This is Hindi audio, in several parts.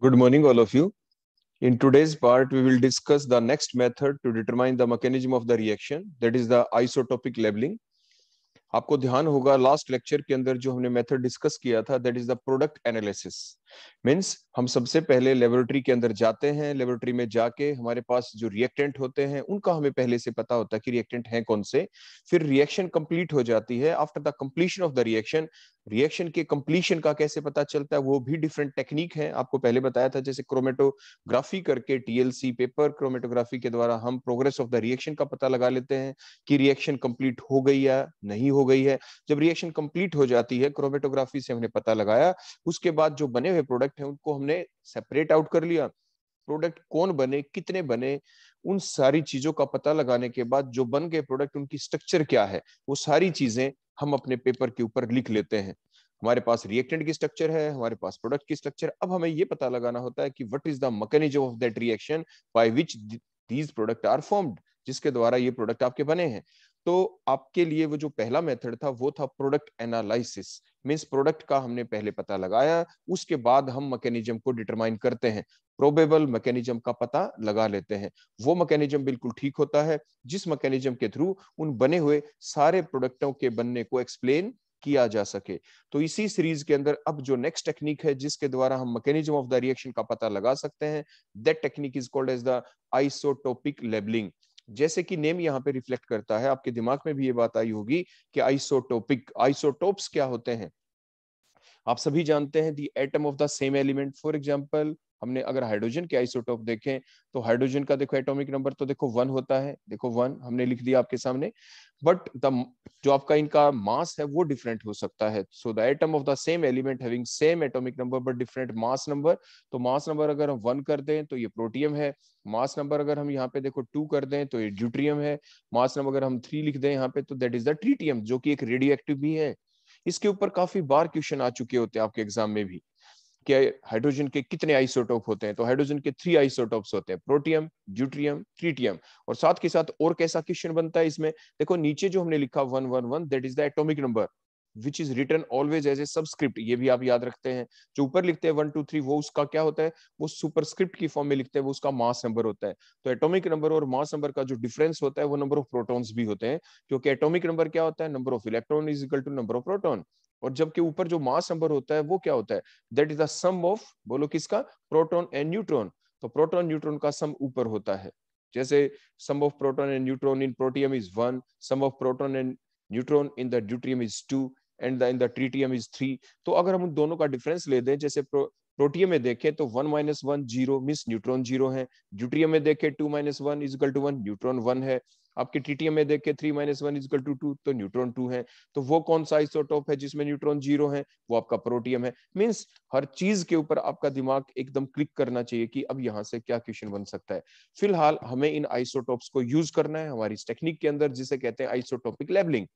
Good morning, all of you. In today's part, we will discuss the next method to determine the mechanism of the reaction, that is the isotopic labeling. आपको ध्यान होगा लास्ट लेक्चर के अंदर जो हमने मेथड डिस्कस किया था that is the product analysis means हम सबसे पहले लेबोरेटरी के अंदर जाते हैं लेबोरेटरी में जाके हमारे पास जो रिएक्टेंट होते हैं उनका हमें पहले से पता होता है कि रिएक्टेंट हैं कौन से फिर रिएक्शन कंप्लीट हो जाती है after the completion of the reaction reaction के कंप्लीशन का कैसे पता चलता है वो भी डिफरेंट टेक्निक है आपको पहले बताया था जैसे क्रोमेटोग्राफी करके टीएलसी पेपर क्रोमेटोग्राफी के द्वारा हम प्रोग्रेस ऑफ द रिएक्शन का पता लगा लेते हैं कि रिएक्शन कंप्लीट हो गई है नहीं हो गई है जब रिएक्शन कंप्लीट हो जाती है क्रोमेटोग्राफी से हमने पता लगाया उसके बाद जो बने हुए प्रोडक्ट हैं उनको हमने सेपरेट आउट कर लिया प्रोडक्ट कौन बने कितने बने उन सारी चीजों का पता लगाने के बाद जो बन गए प्रोडक्ट उनकी स्ट्रक्चर क्या है वो सारी चीजें हम अपने पेपर के ऊपर लिख लेते हैं हमारे पास रिएक्टेंट की स्ट्रक्चर है हमारे पास प्रोडक्ट की स्ट्रक्चर अब हमें ये पता लगाना होता है कि what is the mechanism of that reaction by which these product are formed जिसके द्वारा ये प्रोडक्ट आपके बने हैं तो आपके लिए वो जो पहला मेथड था वो था प्रोडक्ट एनालिसिस मीन्स प्रोडक्ट का हमने पहले पता लगाया उसके बाद हम मैकेनिज्म को डिटरमाइन करते हैं प्रोबेबल मैकेनिज्म का पता लगा लेते हैं वो मैकेनिज्म बिल्कुल ठीक होता है जिस मैकेनिज्म के थ्रू उन बने हुए सारे प्रोडक्टों के बनने को एक्सप्लेन किया जा सके तो इसी सीरीज के अंदर अब जो नेक्स्ट टेक्निक है जिसके द्वारा हम मैकेनिज्म ऑफ द रिएक्शन का पता लगा सकते हैं that technique is called as the isotopic labelling जैसे कि नेम यहाँ पे रिफ्लेक्ट करता है आपके दिमाग में भी ये बात आई होगी कि आइसोटोपिक आइसोटोप्स क्या होते हैं आप सभी जानते हैं the atom of the same element for example हमने अगर हाइड्रोजन के आइसोटोप देखें तो हाइड्रोजन का देखो एटॉमिक नंबर तो देखो वन होता है देखो वन हमने लिख दिया आपके सामने बट द जो आपका इनका मास है वो डिफरेंट हो सकता है so the atom of the same element having same atomic number but different mass number तो मास नंबर अगर हम वन कर दें तो ये प्रोटियम है मास नंबर अगर हम यहाँ पे देखो टू कर दें तो ये ड्यूट्रियम है मास नंबर अगर हम थ्री लिख दें यहाँ पे तो दैट इज द ट्रीटियम जो कि एक रेडियो भी है इसके ऊपर काफी बार क्वेश्चन आ चुके होते हैं आपके एग्जाम में भी कि हाइड्रोजन के कितने आइसोटोप होते हैं तो हाइड्रोजन के थ्री आइसोटोप्स होते हैं प्रोटियम ड्यूट्रियम ट्रीटियम और साथ के साथ और कैसा क्वेश्चन बनता है इसमें देखो नीचे जो हमने लिखा one one one that is the atomic number which is written always as a subscript ये भी आप याद रखते हैं जो ऊपर लिखते हैं वन टू थ्री वो उसका क्या होता है वो सुपरस्क्रिप्ट की फॉर्म में लिखते हैं वो उसका मास नंबर होता है तो एटोमिक नंबर और मास नंबर का जो डिफरेंस होता है वो नंबर ऑफ प्रोटॉन्स भी होते हैं क्योंकि एटोमिक नंबर क्या होता है number of electron is equal to number of proton और जबकि ऊपर जो मास नंबर होता है वो क्या होता है that is the sum of बोलो किसका प्रोटोन एंड न्यूट्रॉन तो प्रोटोन न्यूट्रॉन का सम ऊपर होता है जैसे sum of proton and neutron in protium is one sum of proton and neutron in the deuterium is two and in the tritium is three तो अगर हम उन दोनों का डिफरेंस ले दें जैसे प्रो, प्रोटियम में देखें तो वन माइनस वन जीरो मिस न्यूट्रॉन जीरो है ड्यूट्रियम में देखें two minus one equal to one neutron one है आपके टीटीएम में देख के three minus one equal to two तो न्यूट्रॉन टू है तो वो कौन सा आइसोटॉप है जिसमें न्यूट्रॉन जीरो है वो आपका प्रोटियम है मीन्स हर चीज के ऊपर आपका दिमाग एकदम क्लिक करना चाहिए कि अब यहाँ से क्या क्वेश्चन बन सकता है फिलहाल हमें इन आइसोटॉप्स को यूज करना है हमारी इस टेक्निक के अंदर जिसे कहते हैं आइसोटोपिक लेबलिंग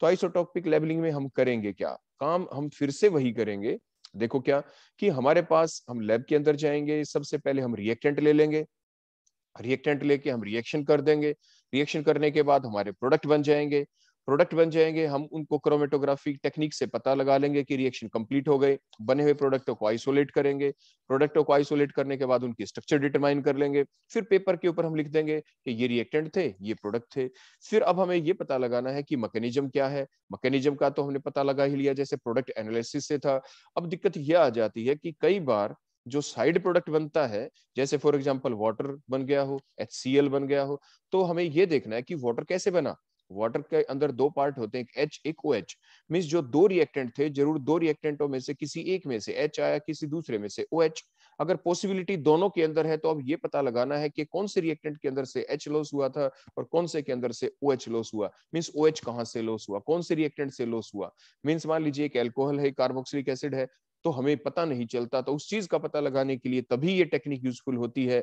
तो आइसोटोपिक लेबलिंग में हम करेंगे क्या काम हम फिर से वही करेंगे देखो क्या कि हमारे पास हम लैब के अंदर जाएंगे सबसे पहले हम रिएक्टेंट ले लेंगे रिएक्टेंट लेके हम रिएक्शन कर देंगे रिएक्शन करने के बाद हमारे प्रोडक्ट बन जाएंगे प्रोडक्ट बन जाएंगे हम उनको क्रोमेटोग्राफी टेक्निक से पता लगा लेंगे कि रिएक्शन कंप्लीट हो गए बने हुए प्रोडक्टों को आइसोलेट करेंगे प्रोडक्टों को आइसोलेट करने के बाद उनकी स्ट्रक्चर डिटरमाइन कर लेंगे फिर पेपर के ऊपर हम लिख देंगे कि ये रिएक्टेंट थे ये प्रोडक्ट थे फिर अब हमें ये पता लगाना है कि मकेनिज्म क्या है मकेनिज्म का तो हमने पता लगा ही लिया जैसे प्रोडक्ट एनालिसिस से था अब दिक्कत यह आ जाती है कि कई बार जो साइड प्रोडक्ट बनता है जैसे फॉर एग्जाम्पल वाटर बन गया हो एच बन गया हो तो हमें ये देखना है कि वाटर कैसे बना वाटर के अंदर दो पार्ट होते हैं एच एक ओ एच मीन जो दो रिएक्टेंट थे जरूर दो रिएक्टेंटों में से किसी एक में से एच आया किसी दूसरे में से ओ OH. एच अगर पॉसिबिलिटी दोनों के अंदर है तो अब ये पता लगाना है कि कौन से रिएक्टेंट के अंदर से एच लॉस हुआ था और कौन से के अंदर से ओ एच लॉस हुआ मीन्स ओ एच कहाँ से लॉस हुआ कौन से रिएक्टेंट से लॉस हुआ मीन्स मान लीजिए एक एल्कोहल है कार्बोक्सिलिक एसिड है तो हमें पता नहीं चलता तो उस चीज का पता लगाने के लिए तभी ये टेक्निक यूजफुल होती है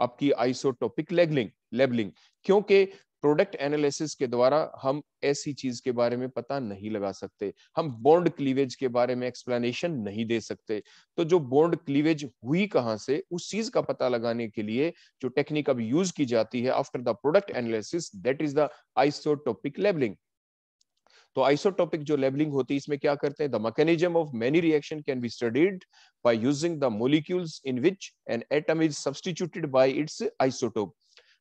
आपकी आइसोटोपिक लेबलिंग लेबलिंग क्योंकि प्रोडक्ट एनालिसिस के द्वारा हम ऐसी चीज के बारे में पता नहीं लगा सकते हम बॉन्ड क्लीवेज के बारे में एक्सप्लेनेशन नहीं दे सकते तो जो बॉन्ड क्लीवेज हुई कहां से उस चीज का पता लगाने के लिए जो टेक्निक अब यूज की जाती है after the product analysis that is the isotopic labelling तो आइसोटॉपिक जो लेबलिंग होती है इसमें क्या करते हैं the mechanism of many reaction can be studied by using the molecules in which an atom is substituted by its isotope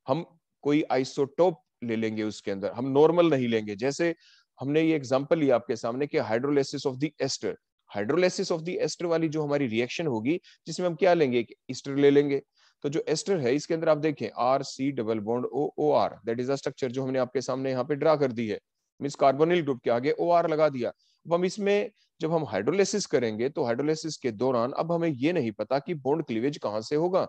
हम कोई आइसोटोप ले लेंगे उसके अंदर हम नॉर्मल नहीं लेंगे जैसे हमने ये एग्जाम्पल लिया आपके सामने कि hydrolysis of the ester hydrolysis of the ester वाली जो हमारी रिएक्शन होगी जिसमें हम क्या लेंगे एस्टर ले लेंगे तो जो एस्टर है इसके अंदर आप देखें R C double bond O O R that is structure जो हमने आपके सामने यहाँ पे ड्रा कर दी है मीन्स कार्बोनिल ग्रुप के आगे ओ आर लगा दिया अब हम इसमें जब हम हाइड्रोलिसिस करेंगे तो हाइड्रोलिसिस के दौरान अब हमें ये नहीं पता कि बोन्ड क्लीवेज कहाँ से होगा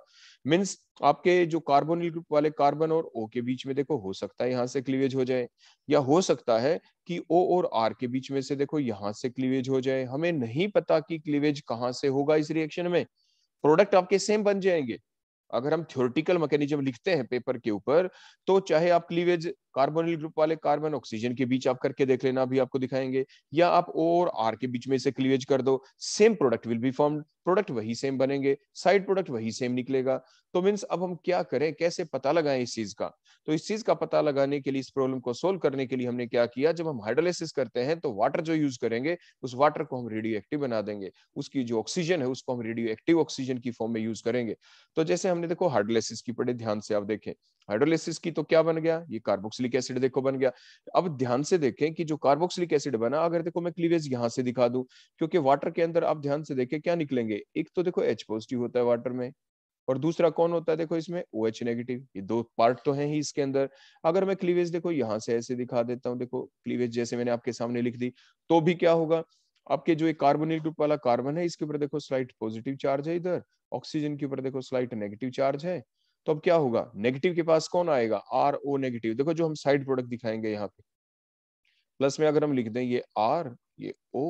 मीन्स आपके जो कार्बोनिल ग्रुप वाले कार्बन और ओ के बीच में देखो हो सकता है यहाँ से क्लीवेज हो जाए या हो सकता है कि ओ और आर के बीच में से देखो यहाँ से क्लीवेज हो जाए हमें नहीं पता कि क्लीवेज कहाँ से होगा इस रिएक्शन में प्रोडक्ट आपके सेम बन जाएंगे अगर हम थ्योरिटिकल मैकेनिज्म लिखते हैं पेपर के ऊपर तो चाहे आप क्लीवेज कार्बोनिल ग्रुप वाले कार्बन ऑक्सीजन के बीच आप करके देख लेना अभी आपको दिखाएंगे या आप ओ और आर के बीच में से क्लीवेज कर दो same product will be form product वही सेम बनेंगे साइड प्रोडक्ट वही सेम निकलेगा तो मीन्स अब हम क्या करें कैसे पता लगाएं इस चीज का तो इस चीज का पता लगाने के लिए इस प्रॉब्लम को सोल्व करने के लिए हमने क्या किया जब हम हाइड्रोलिसिस करते हैं तो वाटर जो यूज करेंगे उस वाटर को हम रेडियो एक्टिव बना देंगे उसकी जो ऑक्सीजन है उसको हम रेडियो एक्टिव ऑक्सीजन की फॉर्म में यूज करेंगे तो जैसे हमने देखो हाइड्रोलिसिस की बड़े ध्यान से आप देखें हाइड्रोलिसिस की तो क्या बन गया ये कार्बोक्सिल कार्बोक्सिलिक एसिड देखो बन गया अब ध्यान से देखें कि जो कार्बोक्सिलिक एसिड बना अगर देखो मैं क्लीवेज यहाँ से दिखा दूं क्योंकि वाटर के अंदर आप ध्यान से देखें क्या निकलेंगे एक तो देखो एच पॉजिटिव होता है वाटर में और दूसरा कौन होता है देखो इसमें ओ एच नेगेटिव ये दो पार्ट तो हैं ही इसके अंदर अगर मैं क्लीवेज देखो यहाँ से ऐसे दिखा देता हूँ देखो क्लीवेज जैसे मैंने आपके सामने लिख दी तो भी क्या होगा आपके जो एक कार्बोनिल ग्रुप वाला कार्बन है इसके ऊपर देखो स्लाइट पॉजिटिव चार्ज है इधर ऑक्सीजन के ऊपर देखो स्लाइट नेगेटिव चार्ज है तो अब क्या होगा नेगेटिव के पास कौन आएगा आर ओ नेगेटिव देखो जो हम साइड प्रोडक्ट दिखाएंगे यहाँ पे प्लस में अगर हम लिख दें ये आर ये ओ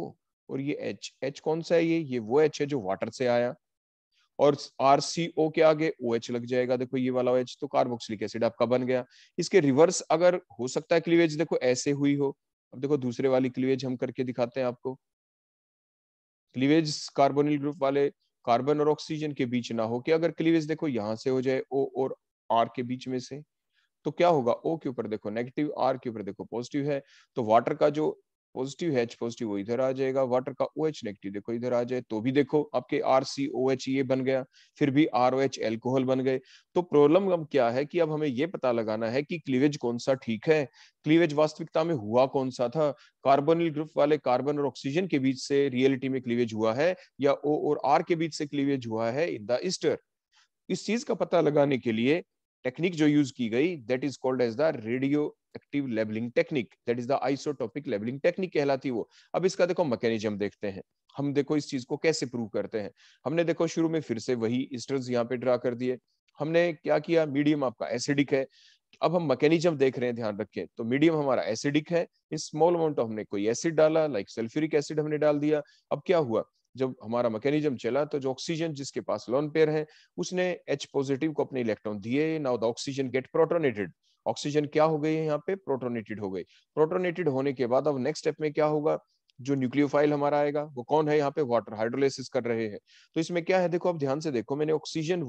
और ये एच एच कौन सा है ये ये वो एच है जो वाटर से आया और आर सी ओ के आगे ओ एच लग जाएगा देखो ये वाला एच तो कार्बोक्सिलिक एसिड आपका बन गया इसके रिवर्स अगर हो सकता है क्लीवेज देखो ऐसे हुई हो अब देखो दूसरे वाली क्लीवेज हम करके दिखाते हैं आपको क्लीवेज कार्बोनिल ग्रुप वाले कार्बन और ऑक्सीजन के बीच ना हो कि अगर क्लीवेज देखो यहां से हो जाए ओ और आर के बीच में से तो क्या होगा ओ के ऊपर देखो नेगेटिव आर के ऊपर देखो पॉजिटिव है तो वाटर का जो पॉजिटिव एच पॉजिटिव वो इधर आ जाएगा वाटर का ओ एच नेगेटिव देखो इधर आ जाए तो भी देखो आपके आर सी ओ एच ये बन गया फिर भी आर ओ एच एल्कोहल बन गए तो प्रॉब्लम अब क्या है कि अब हमें ये पता लगाना है कि क्लीवेज कौन सा ठीक है क्लीवेज वास्तविकता में हुआ कौन सा था कार्बोनिल ग्रुप वाले कार्बन और ऑक्सीजन के बीच से रियलिटी में क्लीवेज हुआ है या ओ और आर के बीच से क्लीवेज हुआ है इन द ईस्टर इस चीज का पता लगाने के लिए टेक्निक जो यूज की गई that is called as the radio active labelling technique that is the isotopic labelling technique कहलाती वो अब इसका देखो मैकेनिज्म देखते हैं हम देखो इस चीज को कैसे प्रूव करते हैं हमने देखो शुरू में फिर से वही स्टर्स यहाँ पे ड्रा कर दिए हमने क्या किया मीडियम आपका एसिडिक है अब हम मैकेनिज्म देख रहे हैं ध्यान रखें तो मीडियम हमारा एसिडिक है इन स्मॉल अमाउंट ऑफ हमने कोई एसिड डाला लाइक सल्फ्यूरिक एसिड हमने डाल दिया अब क्या हुआ जब हमारा मैकेनिज्म चला तो जो ऑक्सीजन जिसके पास लोन पेयर है उसने एच पॉजिटिव को अपने इलेक्ट्रॉन दिए now the oxygen get protonated oxygen क्या हो गई है यहाँ पे प्रोटोनेटेड हो गई प्रोटोनेटेड होने के बाद अब नेक्स्ट स्टेप में क्या होगा जो न्यूक्लियोफाइल हमारा आएगा वो कौन है यहाँ पे वाटर हाइड्रोलाइसिस कर रहे हैं तो इसमें क्या है देखो आप ध्यान से देखो मैंने ऑक्सीजन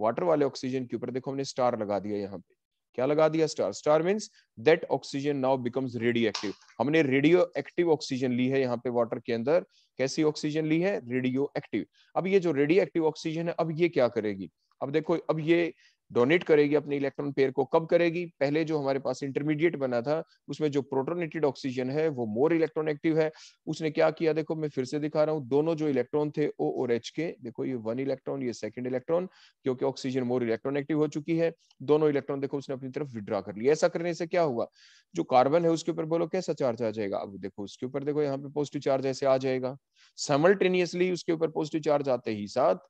वाटर वाले ऑक्सीजन के ऊपर देखो हमने स्टार लगा दिया यहाँ पे क्या लगा दिया star star means that oxygen now becomes radio active हमने रेडियो एक्टिव ऑक्सीजन ली है यहाँ पे वाटर के अंदर कैसी ऑक्सीजन ली है रेडियो एक्टिव अब ये जो रेडियो एक्टिव ऑक्सीजन है अब ये क्या करेगी अब देखो अब ये डोनेट करेगी अपने इलेक्ट्रॉन पेयर को कब करेगी पहले जो हमारे पास इंटरमीडिएट बना था उसमें जो प्रोटोनेटेड ऑक्सीजन है वो मोर इलेक्ट्रॉन एक्टिव है उसने क्या किया देखो मैं फिर से दिखा रहा हूँ दोनों जो इलेक्ट्रॉन थे ओ और एच के देखो ये वन इलेक्ट्रॉन ये सेकंड इलेक्ट्रॉन क्योंकि ऑक्सीजन मोर इलेक्ट्रॉन एक्टिव हो चुकी है दोनों इलेक्ट्रॉन देखो उसने अपनी तरफ विड्रॉ कर लिया ऐसा करने से क्या हुआ जो कार्बन है उसके ऊपर बोलो कैसा चार्ज आ जाएगा अब देखो उसके ऊपर देखो यहाँ पे पॉजिटिव चार्ज ऐसे आ जाएगा समल्टेनियसली उसके ऊपर पॉजिटिव चार्ज आते ही साथ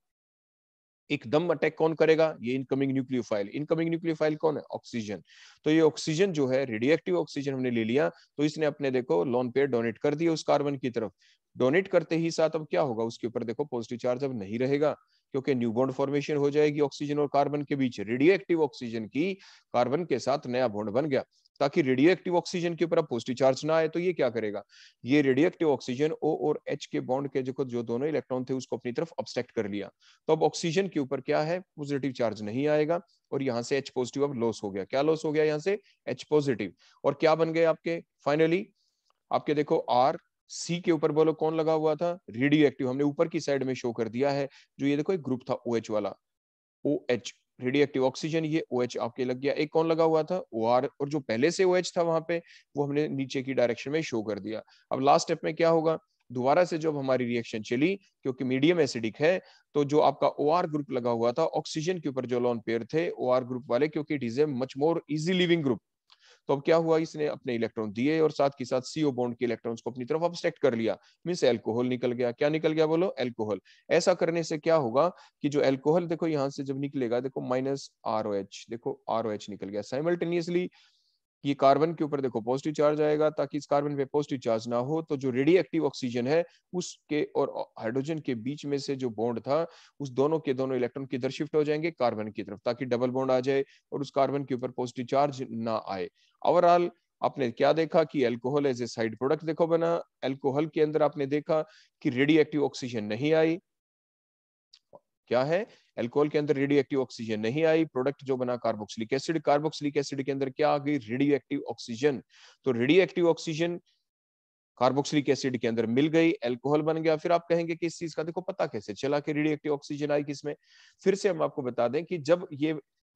एकदम अटैक कौन करेगा ये इनकमिंग न्यूक्लियोफाइल इनकमिंग न्यूक्लियोफाइल कौन है ऑक्सीजन तो ये ऑक्सीजन जो है रेडियोक्टिव ऑक्सीजन हमने ले लिया तो इसने अपने देखो लॉन पेयर डोनेट कर दिया उस कार्बन की तरफ डोनेट करते ही साथ अब क्या होगा उसके ऊपर देखो पॉजिटिव चार्ज अब नहीं रहेगा क्योंकि न्यू बॉन्ड फॉर्मेशन हो जाएगी ऑक्सीजन और कार्बन के बीच रेडियो ऑक्सीजन की कार्बन के साथ नया बॉन्ड बन गया ताकि रेडियो एक्टिव ऑक्सीजन के ऊपर अब पॉजिटिव चार्ज ना आए तो ये क्या करेगा ये रेडियो एक्टिव ऑक्सीजन ओ और एच के बॉन्ड के जो जो दोनों इलेक्ट्रॉन थे उसको अपनी तरफ ऑब्स्टेक्ट कर लिया तो अब ऑक्सीजन के ऊपर क्या है पॉजिटिव चार्ज नहीं आएगा और यहाँ से एच पॉजिटिव अब लॉस हो गया क्या लॉस हो गया यहाँ से एच पॉजिटिव और क्या बन गए आपके फाइनली आपके देखो आर सी के ऊपर बोलो कौन लगा हुआ था रेडियो एक्टिव हमने ऊपर की साइड में शो कर दिया है जो ये देखो एक ग्रुप था ओ OH वाला O OH, radio active oxygen ये ओ OH आपके लग गया एक कौन लगा हुआ था ओ OR और जो पहले से ओ OH था वहां पे वो हमने नीचे की डायरेक्शन में शो कर दिया अब लास्ट स्टेप में क्या होगा दोबारा से जब हमारी रिएक्शन चली क्योंकि मीडियम एसिडिक है तो जो आपका ओ आर ग्रुप लगा हुआ था ऑक्सीजन के ऊपर जो लॉन पेयर थे ओ आर ग्रुप वाले क्योंकि it is a much more easy leaving group तो अब क्या हुआ इसने अपने इलेक्ट्रॉन दिए और साथ के साथ सीओ बॉन्ड के इलेक्ट्रॉन को अपनी तरफ अब्स्ट्रैक्ट कर लिया मीन्स एल्कोहल निकल गया क्या निकल गया बोलो एल्कोहल ऐसा करने से क्या होगा कि जो एल्कोहल देखो यहाँ से जब निकलेगा देखो माइनस आर देखो आर निकल गया साइमल्टेनियसली ये कार्बन के ऊपर देखो पॉजिटिव चार्ज आएगा ताकि इस कार्बन पे पॉजिटिव चार्ज ना हो तो जो एक्टिव ऑक्सीजन है उसके और हाइड्रोजन के बीच में से जो बॉन्ड था उस दोनों के दोनों इलेक्ट्रॉन किधर शिफ्ट हो जाएंगे कार्बन की तरफ ताकि डबल बॉन्ड आ जाए और उस कार्बन के ऊपर पॉजिटिव चार्ज ना आए ओवरऑल आपने क्या देखा कि alcohol as a side product देखो बना एल्कोहल के अंदर आपने देखा कि रेडी एक्टिव ऑक्सीजन नहीं आई क्या है एल्कोहल के अंदर रेडियो एक्टिव ऑक्सीजन नहीं आई प्रोडक्ट जो बना कार्बोक्सिलिक एसिड कार्बोक्सिलिक एसिड के अंदर क्या आ गई रेडियो एक्टिव ऑक्सीजन तो radio active oxygen carboxylic acid के अंदर मिल गई एल्कोहल बन गया फिर आप कहेंगे कि इस चीज का देखो पता कैसे चला कि रेडियो एक्टिव ऑक्सीजन आई किसमें फिर से हम आपको बता दें कि जब ये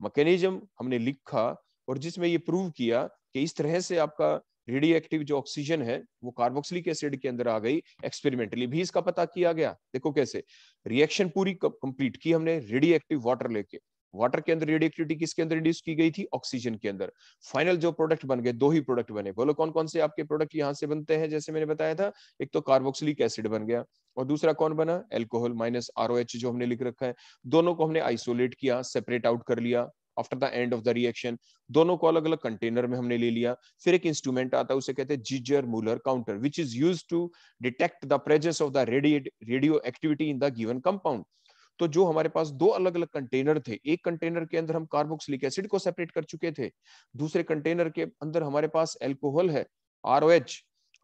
मैकेनिज्म हमने लिखा और जिसमें ये प्रूव किया कि इस तरह से आपका रेडियो जो ऑक्सीजन है वो कार्बोक्सिलिक एसिड के अंदर आ गई एक्सपेरिमेंटली भी इसका पता किया गया देखो कैसे रिएक्शन पूरी कंप्लीट की हमने रेडियो वाटर लेके वाटर के अंदर रेडियोक्टिविटी किसके अंदर रिड्यूस की गई थी ऑक्सीजन के अंदर फाइनल जो प्रोडक्ट बन गए दो ही प्रोडक्ट बने बोलो कौन कौन से आपके प्रोडक्ट यहाँ से बनते हैं जैसे मैंने बताया था एक तो कार्बोक्सिलिक एसिड बन गया और दूसरा कौन बना एल्कोहल माइनस आर जो हमने लिख रखा है दोनों को हमने आइसोलेट किया सेपरेट आउट कर लिया after the end of the reaction दोनों को अलग अलग कंटेनर में हमने ले लिया फिर एक इंस्ट्रूमेंट आता है उसे कहते हैं Geiger Muller counter which is use to detect the presence of the radiate radio activity in the given compound तो जो हमारे पास दो अलग अलग कंटेनर थे एक कंटेनर के अंदर हम कार्बोक्सिलिक एसिड को सेपरेट कर चुके थे दूसरे कंटेनर के अंदर हमारे पास एल्कोहल है आर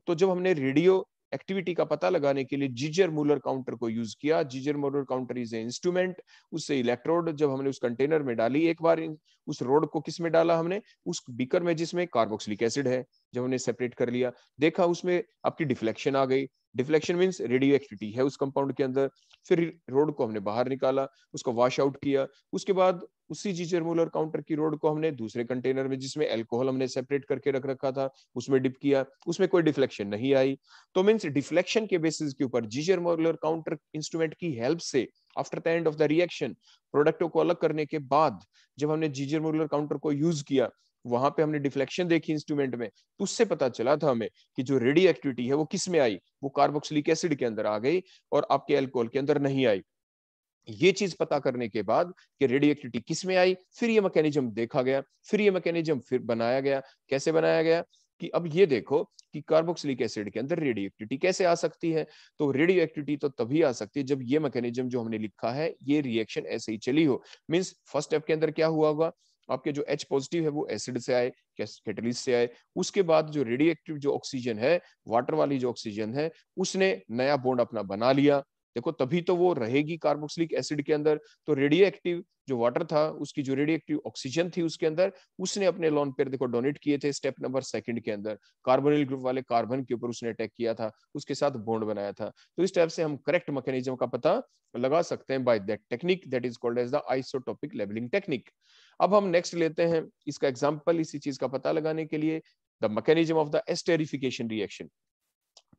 तो जब हमने रेडियो एक्टिविटी का पता लगाने के लिए जीजर मूलर काउंटर को यूज किया Geiger Muller counter is a instrument उससे इलेक्ट्रोड जब हमने उस कंटेनर में डाली एक बार उस रोड को किस में डाला हमने उस बीकर में जिसमें कार्बोक्सिलिक एसिड है जब हमने सेपरेट कर लिया देखा उसमें आपकी डिफ्लेक्शन आ गई डिफ्लेक्शन मीन्स रेडियो एक्टिविटी है उस कंपाउंड के अंदर फिर रोड को हमने बाहर निकाला उसको वॉश आउट किया उसके बाद उसी जीजर मोलर काउंटर की रोड को हमने दूसरे कंटेनर में जिसमें एल्कोहल हमने सेपरेट करके रख रखा था उसमें डिप किया उसमें कोई डिफ्लेक्शन नहीं आई तो मीन्स डिफ्लेक्शन के बेसिस के ऊपर जीजर मोलर काउंटर इंस्ट्रूमेंट की हेल्प से after the end of the reaction प्रोडक्टों को अलग करने के बाद जब हमने जीजर मोलर काउंटर को यूज किया वहां पे हमने डिफ्लेक्शन देखी इंस्ट्रूमेंट में तो उससे पता चला था हमें कि जो रेडियो एक्टिविटी है वो किस में आई वो कार्बोक्सिलिक एसिड के अंदर आ गई और आपके एल्कोहल के अंदर नहीं आई ये चीज पता करने के बाद कि रेडियो एक्टिविटी किस में आई फिर ये मैकेनिज्म देखा गया फिर ये मैकेनिज्म फिर बनाया गया कैसे बनाया गया कि अब ये देखो कि कार्बोक्सिलिक एसिड के अंदर रेडियो एक्टिविटी कैसे आ सकती है तो रेडियो एक्टिविटी तो तभी आ सकती है जब ये मैकेनिज्म जो हमने लिखा है ये रिएक्शन ऐसे ही चली हो मीन्स फर्स्ट स्टेप के अंदर क्या हुआ होगा आपके जो एच पॉजिटिव है वो एसिड से आए कैटलिस्ट से आए उसके बाद जो रेडियो एक्टिव जो ऑक्सीजन है वाटर वाली जो ऑक्सीजन है उसने नया बोन्ड अपना बना लिया देखो तभी तो वो रहेगी कार्बोक्सिलिक एसिड के अंदर तो रेडियो एक्टिव जो वाटर था उसकी जो रेडियो एक्टिव ऑक्सीजन थी उसके अंदर उसने अपने लॉन पेयर देखो डोनेट किए थे स्टेप नंबर सेकंड के अंदर कार्बोनिल ग्रुप वाले कार्बन के ऊपर उसने अटैक किया था उसके साथ बॉन्ड बनाया था तो इस टाइप से हम करेक्ट मैकेनिज्म का पता लगा सकते हैं by that technique that is called as the isotopic labelling technique अब हम नेक्स्ट लेते हैं इसका एग्जाम्पल इसी चीज का पता लगाने के लिए the mechanism of the esterification reaction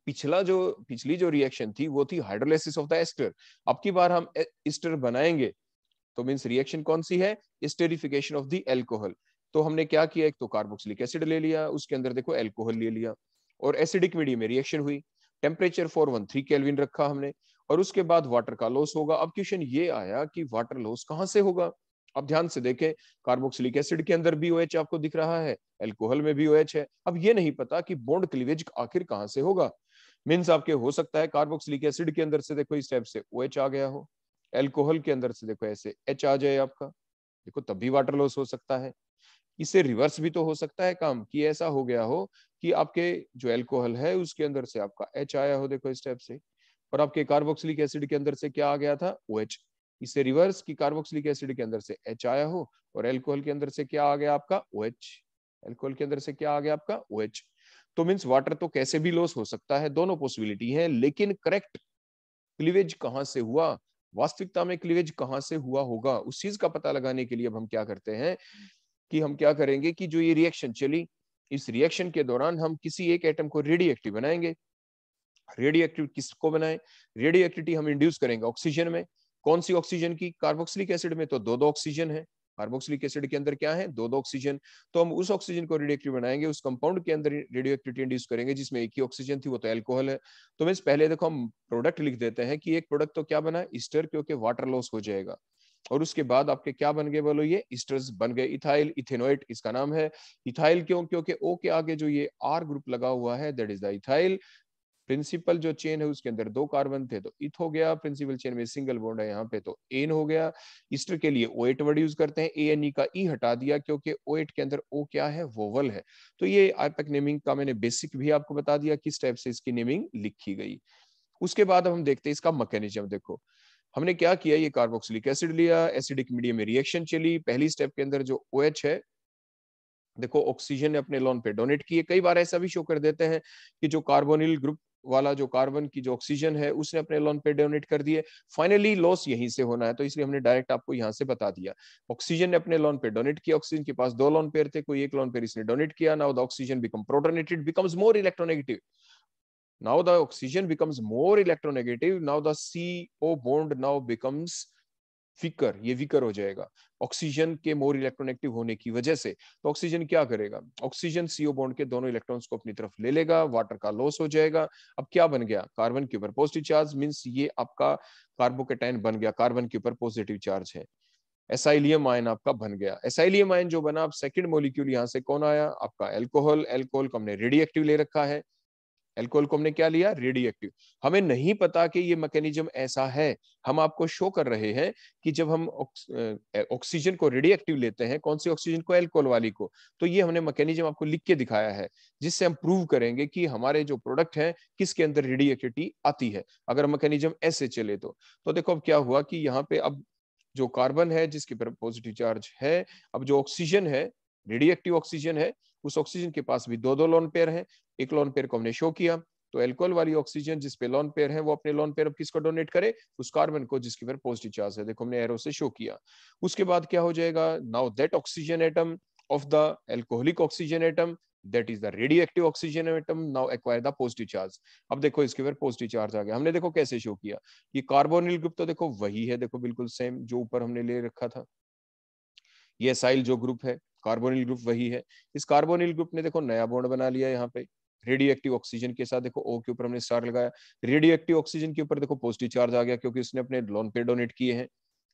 पिछला जो पिछली जो रिएक्शन थी वो थी हाइड्रोलाइसिस ऑफ द एस्टर अब की बार हम एस्टर बनाएंगे तो मीन्स रिएक्शन कौन सी है एस्टरिफिकेशन ऑफ द एल्कोहल तो हमने क्या किया एक तो कार्बोक्सिलिक एसिड ले लिया उसके अंदर देखो एल्कोहल ले लिया और एसिडिक मीडियम में रिएक्शन हुई temperature four one three kelvin रखा हमने और उसके बाद वाटर का लॉस होगा अब क्वेश्चन ये आया कि वाटर लॉस कहाँ से होगा अब ध्यान से देखें कार्बोक्सिलिक एसिड के अंदर भी ओएच आपको दिख रहा है एल्कोहल में भी ओएच है अब ये नहीं पता कि बॉन्ड क्लीवेज आखिर कहाँ से होगा मीन्स आपके हो सकता है कार्बोक्सिलिक एसिड के अंदर से देखो इस टाइप से ओ OH आ गया हो एल्कोहल के अंदर से देखो ऐसे एच आ जाए आपका देखो तब भी वाटर लॉस हो सकता है इससे रिवर्स भी तो हो सकता है काम कि ऐसा हो गया हो कि आपके जो एल्कोहल है उसके अंदर से आपका एच आया हो देखो इस टाइप से और आपके कार्बोक्सिलिक एसिड के अंदर से क्या आ गया था ओ OH. इससे रिवर्स की कार्बोक्सिलिक एसिड के अंदर से एच आया हो और एल्कोहल के अंदर से क्या आ गया आपका ओ OH. एल्कोहल के अंदर से क्या आ गया आपका ओ OH. तो मीन्स वाटर तो कैसे भी लॉस हो सकता है दोनों पॉसिबिलिटी है लेकिन करेक्ट क्लिवेज कहाँ से हुआ वास्तविकता में क्लीवेज कहाँ से हुआ होगा उस चीज का पता लगाने के लिए अब हम क्या करते हैं कि हम क्या करेंगे कि जो ये रिएक्शन चली इस रिएक्शन के दौरान हम किसी एक एटम को रेडिएक्टिव बनाएंगे रेडियक्टिव किसको बनाए रेडिएक्टिविटी हम इंड्यूस करेंगे ऑक्सीजन में कौन सी ऑक्सीजन की कार्बोक्सिलिक एसिड में तो दो दो ऑक्सीजन है कार्बोक्सिलिक एसिड के अंदर क्या है दो दो ऑक्सीजन तो हम उस ऑक्सीजन को रेडियोक्टिव बनाएंगे उस कंपाउंड के अंदर रेडियोक्टिविटी इंड्यूस करेंगे जिसमें एक ही ऑक्सीजन थी वो तो एल्कोहल है तो मैं पहले देखो हम प्रोडक्ट लिख देते हैं कि एक प्रोडक्ट तो क्या बना ईस्टर क्योंकि वाटर लॉस हो जाएगा और उसके बाद आपके क्या बन गए बोलो ये इस्टर्स बन गए इथाइल इथेनोइट इसका नाम है इथाइल क्यों क्योंकि ओ के आगे जो ये आर ग्रुप लगा हुआ है that is the ethyl principal जो चेन है उसके अंदर दो कार्बन थे तो इथ हो गया प्रिंसिपल चेन में सिंगल बॉन्ड है यहाँ पे तो एन हो गया ईस्टर के लिए ओएट वर्ड यूज करते हैं ए एन ई का ई e हटा दिया क्योंकि ओएट के अंदर ओ क्या है वोवल है तो ये आईपेक नेमिंग का मैंने बेसिक भी आपको बता दिया किस टाइप से इसकी नेमिंग लिखी गई उसके बाद अब हम देखते हैं इसका मैकेनिज्म देखो हमने क्या किया ये कार्बोक्सिलिक एसिड लिया एसिडिक मीडियम में रिएक्शन चली पहली स्टेप के अंदर जो ओ OH है देखो ऑक्सीजन ने अपने लोन पे डोनेट किए कई बार ऐसा भी शो कर देते हैं कि जो कार्बोनिल ग्रुप वाला जो कार्बन की जो ऑक्सीजन है उसने अपने लोन पे डोनेट कर दिए फाइनली लॉस यहीं से होना है तो इसलिए हमने डायरेक्ट आपको यहाँ से बता दिया ऑक्सीजन ने अपने लोन पे डोनेट किया ऑक्सीजन के पास दो लोन पेयर थे कोई एक लोन पेयर इसने डोनेट किया now the oxygen become protonated becomes more electronegative now the oxygen becomes more electronegative now the C O bond now becomes weaker ये विकर हो जाएगा ऑक्सीजन के मोर इलेक्ट्रोनेगेटिव होने की वजह से तो ऑक्सीजन क्या करेगा ऑक्सीजन सीओ बॉन्ड के दोनों इलेक्ट्रॉन्स को अपनी तरफ ले लेगा वाटर का लॉस हो जाएगा अब क्या बन गया कार्बन के ऊपर पॉजिटिव चार्ज मीन्स ये आपका कार्बोकेटाइन बन गया कार्बन के ऊपर पॉजिटिव चार्ज है एसाइलियम आयन आपका बन गया एसाइलियम आयन जो बना आप सेकेंड मोलिक्यूल यहाँ से कौन आया आपका एल्कोहल एल्कोहल को हमने रेडिएक्टिव ले रखा है एल्कोहल को हमने क्या लिया रेडिएक्टिव हमें नहीं पता कि ये मैकेनिज्म ऐसा है हम आपको शो कर रहे हैं कि जब हम ऑक्सीजन को रेडिएक्टिव लेते हैं कौन सी ऑक्सीजन को एल्कोहल वाली को तो ये हमने मैकेनिज्म आपको लिख के दिखाया है जिससे हम प्रूव करेंगे कि हमारे जो प्रोडक्ट है किसके अंदर रेडिएक्टिविटी आती है अगर मैकेनिज्म ऐसे चले तो, तो देखो अब क्या हुआ कि यहाँ पे अब जो कार्बन है जिसके पर पॉजिटिव चार्ज है अब जो ऑक्सीजन है रेडिएक्टिव ऑक्सीजन है उस ऑक्सीजन के पास भी दो दो लोन पेयर है एक लोन पेयर को हमने शो किया तो एल्कोहल वाली ऑक्सीजन जिसपे लोन पेयर है वो अपने लोन पेयर अब किसको डोनेट करे उस कार्बन को जिसके पर पॉजिटिव चार्ज है देखो हमने एरो से शो किया उसके बाद क्या हो जाएगा now that oxygen atom of the alcoholic oxygen atom that is the radio active oxygen atom now acquire the positive charge अब देखो इसके ऊपर पॉजिटिव चार्ज आ गया हमने देखो कैसे शो किया ये कार्बोनिल ग्रुप तो देखो वही है देखो बिल्कुल सेम जो ऊपर हमने ले रखा था ये साइल जो ग्रुप है कार्बोनिल ग्रुप वही है इस कार्बोनिल ग्रुप ने देखो नया बॉन्ड बना लिया यहाँ पे रेडियो एक्टिव ऑक्सीजन के साथ देखो ओ के ऊपर हमने स्टार लगाया रेडियो एक्टिव ऑक्सीजन के ऊपर देखो पॉजिटिव चार्ज आ गया क्योंकि उसने अपने लोन पे डोनेट किए हैं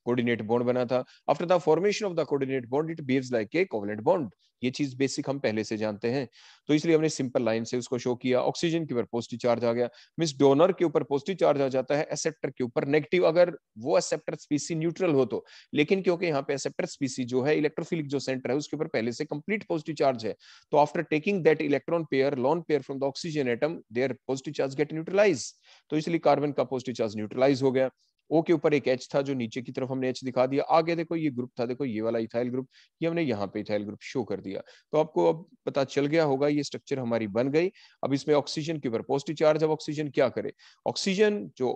कोऑर्डिनेट बॉन्ड बना था after the formation of the coordinate bond it behaves like a covalent bond ये चीज बेसिक हम पहले से जानते हैं तो इसलिए हमने सिंपल लाइन से उसको शो किया ऑक्सीजन के ऊपर पॉजिटिव चार्ज आ गया मींस डोनर के ऊपर पॉजिटिव चार्ज आ जाता है एक्सेप्टर के ऊपर नेगेटिव अगर वो एक्सेप्टर स्पीसी न्यूट्रल हो तो लेकिन क्योंकि यहां पे एक्सेप्टर स्पीसी जो है इलेक्ट्रोफिलिक जो सेंटर है उसके ऊपर पहले से कंप्लीट पॉजिटिव चार्ज है तो after taking that electron pair lone pair from the oxygen atom their positive charge get neutralise तो इसलिए कार्बन का पॉजिटिव चार्ज न्यूट्रलाइज हो गया ओ के ऊपर एक एच था जो नीचे की तरफ हमने एच दिखा दिया आगे देखो ये ग्रुप था देखो ये वाला इथाइल ग्रुप ये हमने यहाँ पे इथाइल ग्रुप शो कर दिया तो आपको अब पता चल गया होगा ये स्ट्रक्चर हमारी बन गई अब इसमें ऑक्सीजन के ऊपर पॉजिटिव चार्ज अब ऑक्सीजन क्या करे ऑक्सीजन जो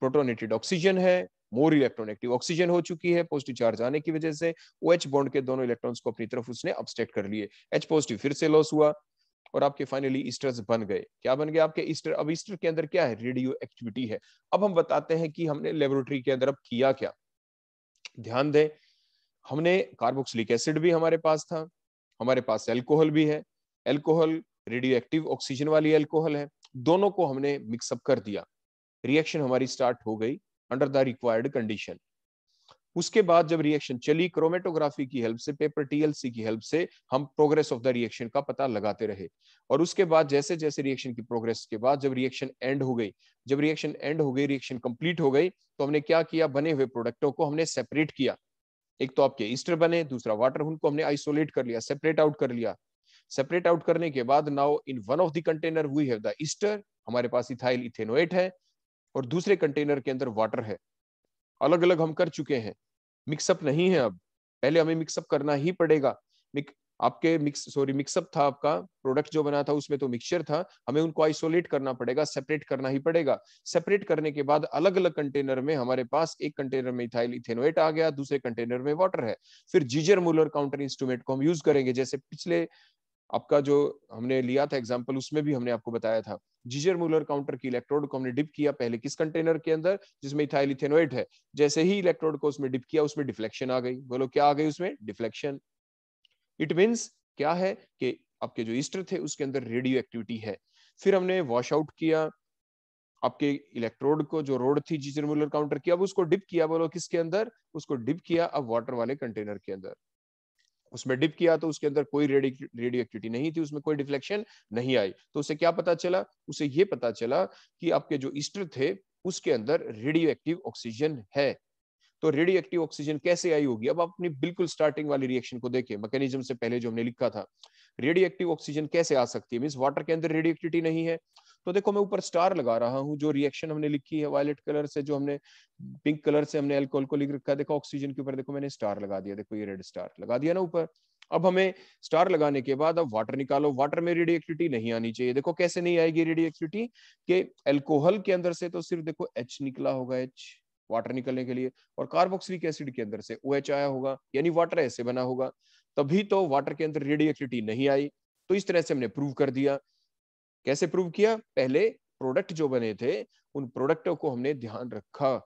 प्रोटोनेटेड ऑक्सीजन है मोर इलेक्ट्रॉन एक्टिव ऑक्सीजन हो चुकी है पॉजिटिव चार्ज आने की वजह से ओ बॉन्ड के दोनों इलेक्ट्रॉन्स को अपनी तरफ उसने अब्स्ट्रैक्ट कर लिए एच पॉजिटिव फिर से लॉस हुआ और आपके फाइनली ईस्टर बन गए क्या बन गए आपके ईस्टर अब ईस्टर के अंदर क्या है रेडियो एक्टिविटी है अब हम बताते हैं कि हमने लेबोरेटरी के अंदर अब किया क्या ध्यान दें हमने कार्बोक्सिलिक एसिड भी हमारे पास था हमारे पास एल्कोहल भी है एल्कोहल रेडियो एक्टिव ऑक्सीजन वाली एल्कोहल है दोनों को हमने मिक्सअप कर दिया रिएक्शन हमारी स्टार्ट हो गई अंडर द रिक्वायर्ड कंडीशन उसके बाद जब रिएक्शन चली क्रोमेटोग्राफी की हेल्प से पेपर टीएलसी की हेल्प से हम प्रोग्रेस ऑफ द रिएक्शन का पता लगाते रहे और उसके बाद जैसे जैसे रिएक्शन की प्रोग्रेस के बाद जब रिएक्शन एंड हो गई जब रिएक्शन एंड हो गई रिएक्शन कंप्लीट हो गई तो हमने क्या किया बने हुए प्रोडक्टों को हमने सेपरेट किया एक तो आपके ईस्टर बने दूसरा वाटर उनको हमने आइसोलेट कर लिया सेपरेट आउट कर लिया सेपरेट आउट करने के बाद now in one of the container हुई है द ईस्टर हमारे पास इथाइल इथेनोएट है और दूसरे कंटेनर के अंदर वाटर है अलग अलग हम कर चुके हैं मिक्सअप नहीं है अब पहले हमें मिक्सअप करना ही पड़ेगा मिक, आपके मिक्स सॉरी मिक्सअप था आपका प्रोडक्ट जो बना था उसमें तो मिक्सचर था हमें उनको आइसोलेट करना पड़ेगा सेपरेट करना ही पड़ेगा सेपरेट करने के बाद अलग अलग कंटेनर में हमारे पास एक कंटेनर में इथाइल इथेनोएट आ गया दूसरे कंटेनर में वाटर है फिर जीजर मूलर काउंटर इंस्ट्रूमेंट को हम यूज करेंगे जैसे पिछले आपका जो हमने लिया था एग्जाम्पल उसमें भी हमने आपको बताया था जीजर मूलर काउंटर की इलेक्ट्रोड को हमने डिप किया पहले किस कंटेनर के अंदर जिसमें इथाइल इथेनोएट है जैसे ही इलेक्ट्रोड को उसमें डिप किया उसमें डिफ्लेक्शन आ गई बोलो क्या आ गई उसमें डिफ्लेक्शन इट मीन्स क्या है कि आपके जो ईस्टर थे उसके अंदर रेडियो एक्टिविटी है फिर हमने वॉश आउट किया आपके इलेक्ट्रोड को जो रोड थी जीजर मूलर काउंटर की अब उसको डिप किया बोलो किसके अंदर उसको डिप किया अब वाटर वाले कंटेनर के अंदर उसमें डिप किया तो उसके अंदर कोई रेडियो एक्टिविटी नहीं थी उसमें कोई डिफ्लेक्शन नहीं आई तो उसे क्या पता चला उसे ये पता चला कि आपके जो ईस्टर थे उसके अंदर रेडियो एक्टिव ऑक्सीजन है तो रेडियो एक्टिव ऑक्सीजन कैसे आई होगी अब आप अपनी बिल्कुल स्टार्टिंग वाली रिएक्शन को देखें मैकेनिज्म से पहले जो हमने लिखा था रेडियो एक्टिव ऑक्सीजन कैसे आ सकती है मीन वाटर के अंदर रेडियोक्टिविटी नहीं है तो देखो मैं ऊपर स्टार लगा रहा हूँ जो रिएक्शन हमने लिखी है वायलेट कलर से जो हमने पिंक कलर से हमने एल्कोहल को लिख रखा है देखो ऑक्सीजन के ऊपर देखो मैंने स्टार लगा दिया देखो ये रेड स्टार लगा दिया ना ऊपर अब हमें स्टार लगाने के बाद अब वाटर निकालो वाटर में रेडियोक्टिविटी नहीं आनी चाहिए देखो कैसे नहीं आएगी रेडियोक्टिविटी के एल्कोहल के अंदर से तो सिर्फ देखो एच निकला होगा एच वाटर निकलने के लिए और कार्बोक्सिलिक एसिड के अंदर से ओ OH आया होगा यानी वाटर ऐसे बना होगा तभी तो वाटर के अंदर रेडियोएक्टिविटी नहीं आई तो इस तरह से हमने प्रूव कर दिया कैसे प्रूव किया पहले प्रोडक्ट जो बने थे उन प्रोडक्टों को हमने ध्यान रखा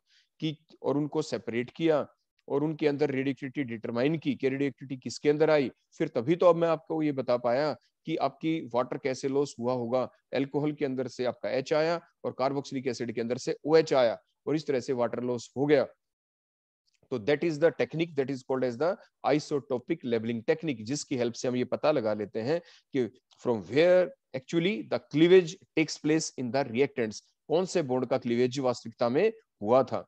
कि और उनको सेपरेट किया और उनके अंदर रेडियोक्टिविटी डिटरमाइन की कि रेडियोक्टिविटी किसके अंदर आई फिर तभी तो अब मैं आपको ये बता पाया कि आपकी वाटर कैसे लॉस हुआ होगा एल्कोहल के अंदर से आपका एच आया और कार्बोक्सिलिक एसिड के अंदर से ओ एच आया और इस तरह से वाटर लॉस हो गया तो that is the technique that is called as the isotopic labelling technique जिसकी हेल्प से हम ये पता लगा लेते हैं कि from where actually the cleavage takes place in the reactants कौन से बोर्ड का क्लीवेज वास्तविकता में हुआ था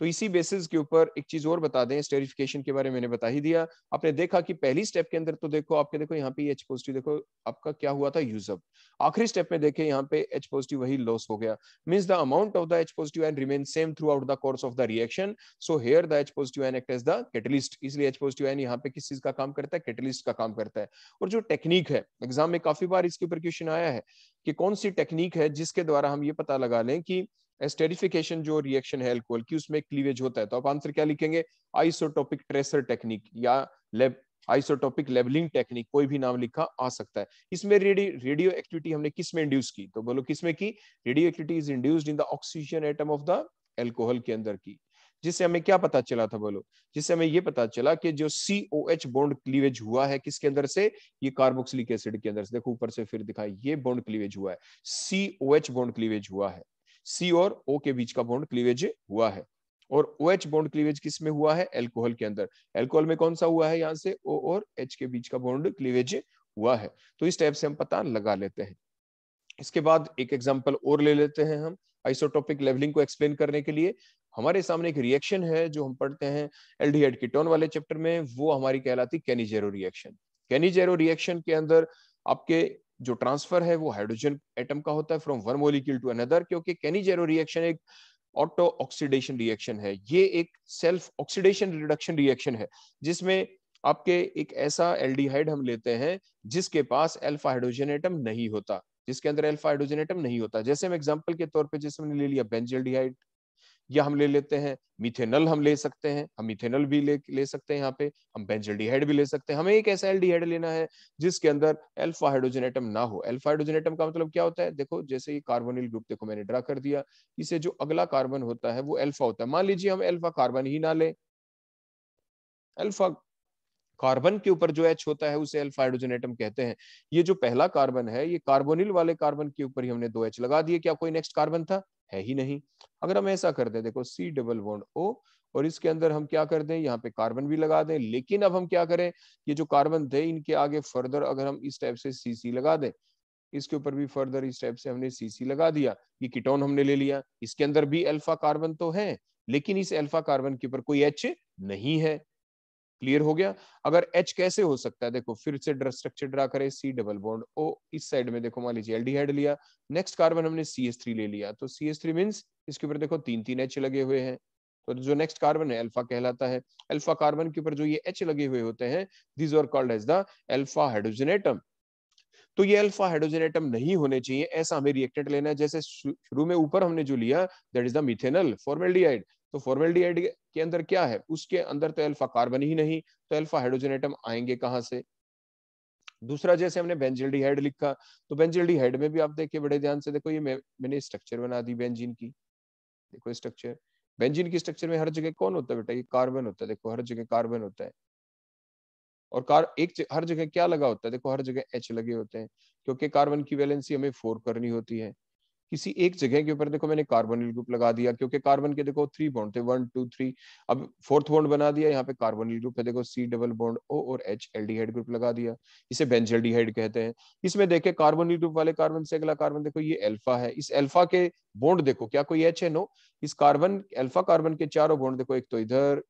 तो इसी बेसिस के ऊपर एक चीज और बता दें स्टेरिफिकेशन के बारे में मैंने बता ही दिया आपने देखा कि पहली स्टेप के अंदर तो देखो आपके देखो यहाँ पे एच पॉजिटिव देखो आपका क्या हुआ था यूजअप आखिरी स्टेप में देखे यहाँ पे एच पॉजिटिव वही लॉस हो गया mean the amount of the H positive and remain same throughout the course of the reaction so here the H positive ion act as the catalyst इसलिए एच पॉजिटिव एन यहाँ पे किस चीज का काम करता है कैटलिस्ट का काम करता है और जो टेक्निक है एग्जाम में काफी बार इसके ऊपर क्वेश्चन आया है कि कौन सी टेक्निक है जिसके द्वारा हम ये पता लगा लें कि एस्टेरिफिकेशन जो रिएक्शन है एल्कोहल की उसमें क्लीवेज होता है तो आप आंसर क्या लिखेंगे आइसोटोपिक ट्रेसर टेक्निक या लेब आइसोटोपिक लेवलिंग टेक्निक कोई भी नाम लिखा आ सकता है इसमें रेडियो एक्टिविटी हमने किस में इंड्यूस की तो बोलो किसमें की radio activity is induced in the oxygen atom of the alcohol के अंदर की जिससे हमें क्या पता चला था बोलो जिससे हमें ये पता चला कि जो C O H bond cleavage हुआ है किसके अंदर से ये कार्बोक्सिलिक एसिड के अंदर से देखो ऊपर से फिर दिखाई ये बॉन्ड क्लीवेज हुआ है C O H bond cleavage हुआ है सी और ओ के बीच का बॉन्ड क्लीवेज हुआ है और ओ एच बॉन्ड क्लीवेज किस में हुआ है एल्कोहल के अंदर एल्कोहल में कौन सा हुआ है यहाँ से ओ और एच के बीच का बॉन्ड क्लीवेज हुआ है तो इस टाइप से हम पता लगा लेते हैं इसके बाद एक एग्जाम्पल और ले लेते हैं हम आइसोटॉपिक लेवलिंग को एक्सप्लेन करने के लिए हमारे सामने एक रिएक्शन है जो हम पढ़ते हैं एल्डिहाइड कीटोन वाले चैप्टर में वो हमारी कहलाती कैनिजेरो रिएक्शन कैनिजेरो रिएक्शन के अंदर आपके जो ट्रांसफर है वो हाइड्रोजन एटम का होता है from one molecule to another क्योंकि कैनीजेरो रिएक्शन एक ऑटो ऑक्सीडेशन रिएक्शन है ये एक सेल्फ ऑक्सीडेशन रिडक्शन रिएक्शन है जिसमें आपके एक ऐसा एल्डिहाइड हम लेते हैं जिसके पास अल्फा हाइड्रोजन एटम नहीं होता जिसके अंदर एल्फा हाइड्रोजन एटम नहीं होता जैसे हम एग्जांपल के तौर पे जिसमें ले लिया बेंजल्डिहाइड या हम ले लेते हैं मिथेनल हम ले सकते हैं हम मिथेनल भी ले ले सकते हैं यहाँ पे हम बेंजल्डिहाइड भी ले सकते हैं हमें एक ऐसा एल्डिहाइड लेना है जिसके अंदर अल्फा हाइड्रोजन एटम ना हो अल्फा हाइड्रोजन एटम का मतलब क्या होता है देखो जैसे ये कार्बोनिल ग्रुप देखो मैंने ड्रा कर दिया इसे जो अगला कार्बन होता है वो एल्फा होता है मान लीजिए हम एल्फा कार्बन ही ना ले अल्फा कार्बन के ऊपर जो एच होता है उसे अल्फा हाइड्रोजन एटम कहते हैं ये जो पहला कार्बन है ये कार्बोनिल वाले कार्बन के ऊपर ही हमने दो एच लगा दिए क्या कोई नेक्स्ट कार्बन था है ही नहीं अगर हम ऐसा कर दें देखो सी डबल बॉन्ड ओ और इसके अंदर हम क्या कर दें यहाँ पे कार्बन भी लगा दें लेकिन अब हम क्या करें ये जो कार्बन थे इनके आगे फर्दर अगर हम इस टाइप से सीसी लगा दें इसके ऊपर भी फर्दर इस टाइप से हमने सीसी लगा दिया ये कीटोन हमने ले लिया इसके अंदर भी अल्फा कार्बन तो है लेकिन इस अल्फा कार्बन के ऊपर कोई एच नहीं है क्लियर हो गया अगर एच कैसे हो सकता है देखो फिर से स्ट्रक्चर ड्रा करें सी डबल बॉन्ड ओ इस साइड में देखो मान लीजिए एल्डिहाइड लिया नेक्स्ट कार्बन हमने सी एस थ्री ले लिया तो सी एस थ्री मीन्स इसके ऊपर देखो तीन तीन एच लगे हुए हैं तो जो नेक्स्ट कार्बन है अल्फा कहलाता है अल्फा कार्बन के ऊपर जो ये एच लगे हुए होते हैं these are called as the alpha hydrogen atom तो ये अल्फा हाइड्रोजनेटम नहीं होने चाहिए ऐसा हमें रिएक्टेंट लेना है जैसे शुरू में ऊपर हमने जो लिया that is the methanal formaldehyde तो फॉर्मेल्डिहाइड के अंदर क्या है उसके अंदर तो अल्फा कार्बन ही नहीं तो अल्फा हाइड्रोजन एटम आएंगे कहां से दूसरा जैसे हमने बेंजिल्डिहाइड लिखा तो बेंजिल्डिहाइड में भी आप देखिए बड़े ध्यान से देखो ये मैं, मैंने स्ट्रक्चर बना दी बेंजीन की देखो स्ट्रक्चर बेंजीन की स्ट्रक्चर में हर जगह कौन होता है बेटा ये कार्बन होता है देखो हर जगह कार्बन होता है और कार एक हर जगह क्या लगा होता है देखो हर जगह एच लगे होते हैं क्योंकि कार्बन की वैलेंसी हमें फोर करनी होती है किसी एक जगह के ऊपर देखो मैंने कार्बोनिल ग्रुप लगा दिया क्योंकि कार्बन के देखो थ्री बॉन्ड थे वन टू थ्री अब फोर्थ बॉन्ड बना दिया यहाँ पे कार्बोनिल ग्रुप है देखो सी डबल बॉन्ड ओ और एच हाइड ग्रुप लगा दिया इसे हाइड कहते हैं इसमें देखे कार्बोनिल ग्रुप वाले कार्बन से अगला कार्बन देखो ये एल्फा है इस एल्फा के बॉन्ड देखो क्या कोई एच है नो इस कार्बन एल्फा कार्बन के चारों बॉन्ड देखो एक तो इधर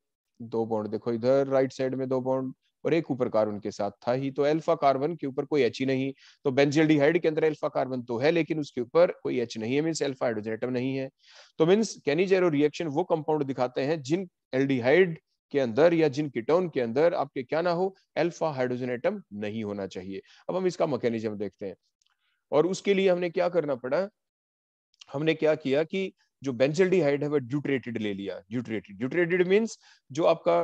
दो बॉन्ड देखो इधर राइट साइड में दो बॉन्ड और एक ऊपर कार्बन के साथ था ही तो अल्फा कार्बन के ऊपर कोई एच ही नहीं तो बेंजिल्डिहाइड के अंदर अल्फा कार्बन तो है लेकिन उसके ऊपर कोई एच नहीं है मीन्स अल्फा हाइड्रोजन एटम नहीं है तो मीन्स कैनिजेरो रिएक्शन वो कंपाउंड दिखाते हैं जिन एल्डिहाइड के अंदर या जिन कीटोन के अंदर आपके क्या ना हो अल्फा हाइड्रोजन एटम नहीं होना चाहिए अब हम इसका मैकेनिज्म देखते हैं और उसके लिए हमने क्या करना पड़ा हमने क्या किया कि जो बेंजल्डिहाइड है वह ड्यूट्रेटेड ले लिया ड्यूट्रेटेड ड्यूट्रेटेड मीन्स जो आपका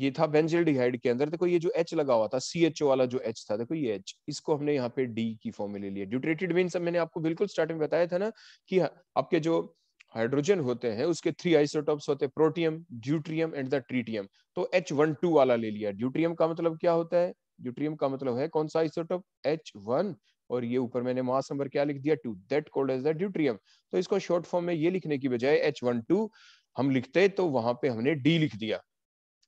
ये था बेंजिल के अंदर देखो ये जो एच लगा हुआ था सी एच ओ वाला जो एच था देखो ये एच इसको हमने यहाँ पे डी की फॉर्म में ले लिया ड्यूट्रेटेड मीन मैंने आपको बिल्कुल स्टार्टिंग में बताया था ना कि आपके जो हाइड्रोजन होते हैं उसके थ्री आइसोटॉप्स होते हैं protium deuterium and the tritium तो एच वन टू वाला ले लिया ड्यूट्रियम का मतलब क्या होता है ड्यूट्रियम का मतलब है कौन सा आइसोटॉप एच वन और ये ऊपर मैंने मास नंबर क्या लिख दिया two that called as the deuterium तो इसको शॉर्ट फॉर्म में ये लिखने की बजाय एच वन टू हम लिखते तो वहां पे हमने डी लिख दिया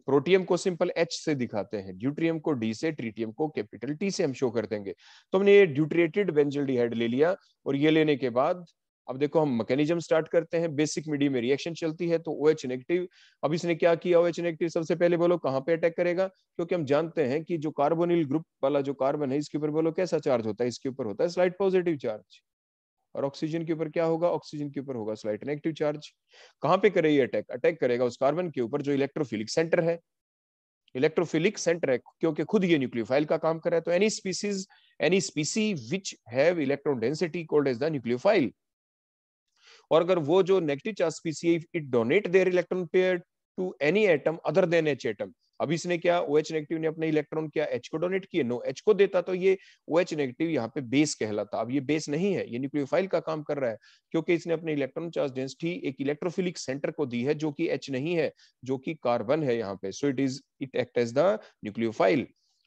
प्रोटियम को सिंपल एच से दिखाते हैं ड्यूट्रियम को डी से ट्रीटियम को कैपिटल टी से हम शो कर देंगे तो हमने ये ड्यूट्रिएटेड बेंजल ले लिया और ये लेने के बाद अब देखो हम मैकेनिज्म स्टार्ट करते हैं बेसिक मीडियम में रिएक्शन चलती है तो ओ एच नेगेटिव अब इसने क्या किया ओ एच नेगेटिव सबसे पहले बोलो कहाँ पे अटैक करेगा क्योंकि हम जानते हैं कि जो कार्बोनिल ग्रुप वाला जो कार्बन है इसके ऊपर बोलो कैसा चार्ज होता है इसके ऊपर होता है स्लाइट पॉजिटिव चार्ज और ऑक्सीजन के ऊपर क्या होगा ऑक्सीजन के ऊपर होगा स्लाइट नेगेटिव चार्ज कहां पे करे ये अटैक अटैक करेगा उस कार्बन के ऊपर जो इलेक्ट्रोफिलिक सेंटर है इलेक्ट्रोफिलिक सेंटर है क्योंकि खुद ये न्यूक्लियोफाइल का काम कर रहा है तो any species any specie which have electron density called as the nucleophile और अगर वो जो negative charge specie it donate their electron pair to any atom other than H atom अब इसने क्या ओ OH नेगेटिव ने अपने इलेक्ट्रॉन क्या एच को डोनेट किए नो एच को देता तो ये ओ OH नेगेटिव यहाँ पे बेस कहलाता अब ये बेस नहीं है ये न्यूक्लियोफाइल का काम कर रहा है क्योंकि इसने अपने इलेक्ट्रॉन चार्ज डेंसिटी एक इलेक्ट्रोफिलिक सेंटर को दी है जो कि एच नहीं है जो कि कार्बन है यहाँ पे so it is it act as the nucleophile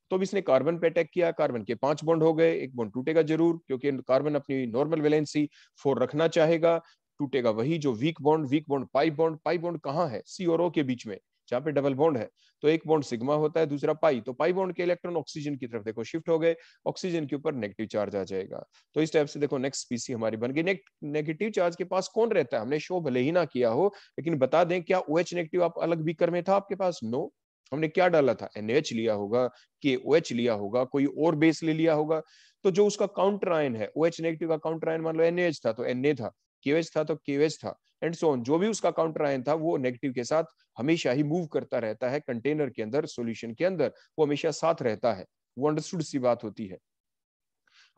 तो अब इसने कार्बन पे अटैक किया कार्बन के पांच बॉन्ड हो गए एक बॉन्ड टूटेगा जरूर क्योंकि कार्बन अपनी नॉर्मल वैलेंसी फोर रखना चाहेगा टूटेगा वही जो weak bond weak bond pi bond pi bond कहाँ है सी और ओ के बीच में जहाँ पे डबल बॉन्ड है तो एक बॉन्ड सिग्मा होता है दूसरा पाई तो पाई बॉन्ड के इलेक्ट्रॉन ऑक्सीजन की तरफ देखो शिफ्ट हो गए ऑक्सीजन के ऊपर नेगेटिव चार्ज आ जाएगा तो इस टाइप से देखो नेक्स्ट स्पीसी हमारी बन गई नेगेटिव चार्ज के पास कौन रहता है हमने शो भले ही ना किया हो लेकिन बता दें क्या ओ OH नेगेटिव आप अलग बीकर में था आपके पास नो हमने क्या डाला था एन NH लिया होगा के ओ OH लिया होगा कोई और बेस ले लिया होगा तो जो उसका काउंटर आयन है ओ OH नेगेटिव का काउंटर आयन मान लो NH था तो Na था KOH था तो KOH था एंड सो ऑन जो भी उसका काउंटर आयन था वो नेगेटिव के साथ हमेशा ही मूव करता रहता है कंटेनर के अंदर सोल्यूशन के अंदर वो हमेशा साथ रहता है वो अंडरस्टूड सी बात होती है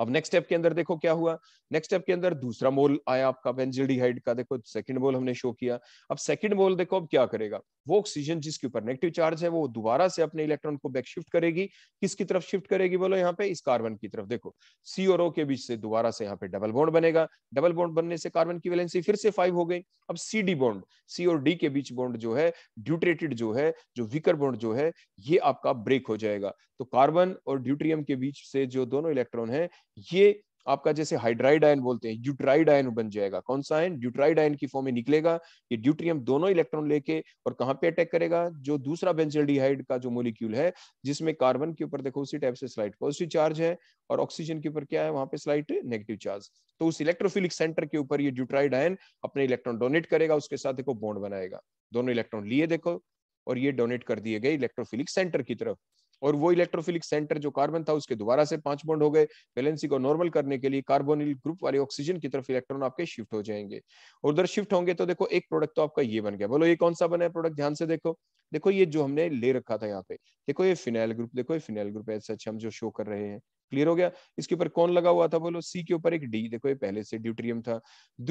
अब नेक्स्ट स्टेप के अंदर देखो क्या हुआ नेक्स्ट स्टेप के अंदर दूसरा मोल आया आपका बेंजिल्डिहाइड का देखो सेकंड मोल हमने शो किया अब सेकंड मोल देखो अब क्या करेगा वो ऑक्सीजन जिसके ऊपर नेगेटिव चार्ज है वो दोबारा से अपने इलेक्ट्रॉन को बैक शिफ्ट करेगी किसकी तरफ शिफ्ट करेगी बोलो यहाँ पे इस कार्बन की तरफ देखो सी और ओ के बीच से दोबारा से यहाँ पे डबल बॉन्ड बनेगा डबल बॉन्ड बनने से कार्बन की वैलेंसी फिर से फाइव हो गई अब सी डी बॉन्ड सी और डी के बीच बॉन्ड जो है ड्यूट्रेटेड जो है जो विकर बॉन्ड जो है ये आपका ब्रेक हो जाएगा तो कार्बन और ड्यूट्रियम के बीच से जो दोनों इलेक्ट्रॉन है ये आपका जैसे हाइड्राइड आयन बोलते हैं ड्यूट्राइड आयन बन जाएगा कौन सा आयन ड्यूट्राइड आयन की फॉर्म में निकलेगा ये ड्यूट्रियम दोनों इलेक्ट्रॉन लेके और कहाँ पे अटैक करेगा जो दूसरा बेंजल्डिहाइड का जो मोलिक्यूल है जिसमें कार्बन के ऊपर देखो उसी टाइप से स्लाइट पॉजिटिव चार्ज है और ऑक्सीजन के ऊपर क्या है वहां पे स्लाइट नेगेटिव चार्ज तो उस इलेक्ट्रोफिलिक सेंटर के ऊपर ये ड्यूट्राइड आयन अपने इलेक्ट्रॉन डोनेट करेगा उसके साथ देखो बॉन्ड बनाएगा दोनों इलेक्ट्रॉन लिए देखो और ये डोनेट कर दिए गए इलेक्ट्रोफिलिक सेंटर की तरफ और वो इलेक्ट्रोफिलिक सेंटर जो कार्बन था उसके दोबारा से पांच बॉन्ड हो गए वैलेंसी को नॉर्मल करने के लिए कार्बोनिल ग्रुप वाले ऑक्सीजन की तरफ इलेक्ट्रॉन आपके शिफ्ट हो जाएंगे और उधर शिफ्ट होंगे तो देखो एक प्रोडक्ट तो आपका ये बन गया बोलो ये कौन सा बना है प्रोडक्ट ध्यान से देखो देखो ये जो हमने ले रखा था यहाँ पे देखो ये फिनाइल ग्रुप देखो ये फिनाइल ग्रुप है सच हम जो शो कर रहे हैं क्लियर हो गया इसके ऊपर कौन लगा हुआ था बोलो सी के ऊपर एक डी देखो ये पहले से ड्यूट्रियम था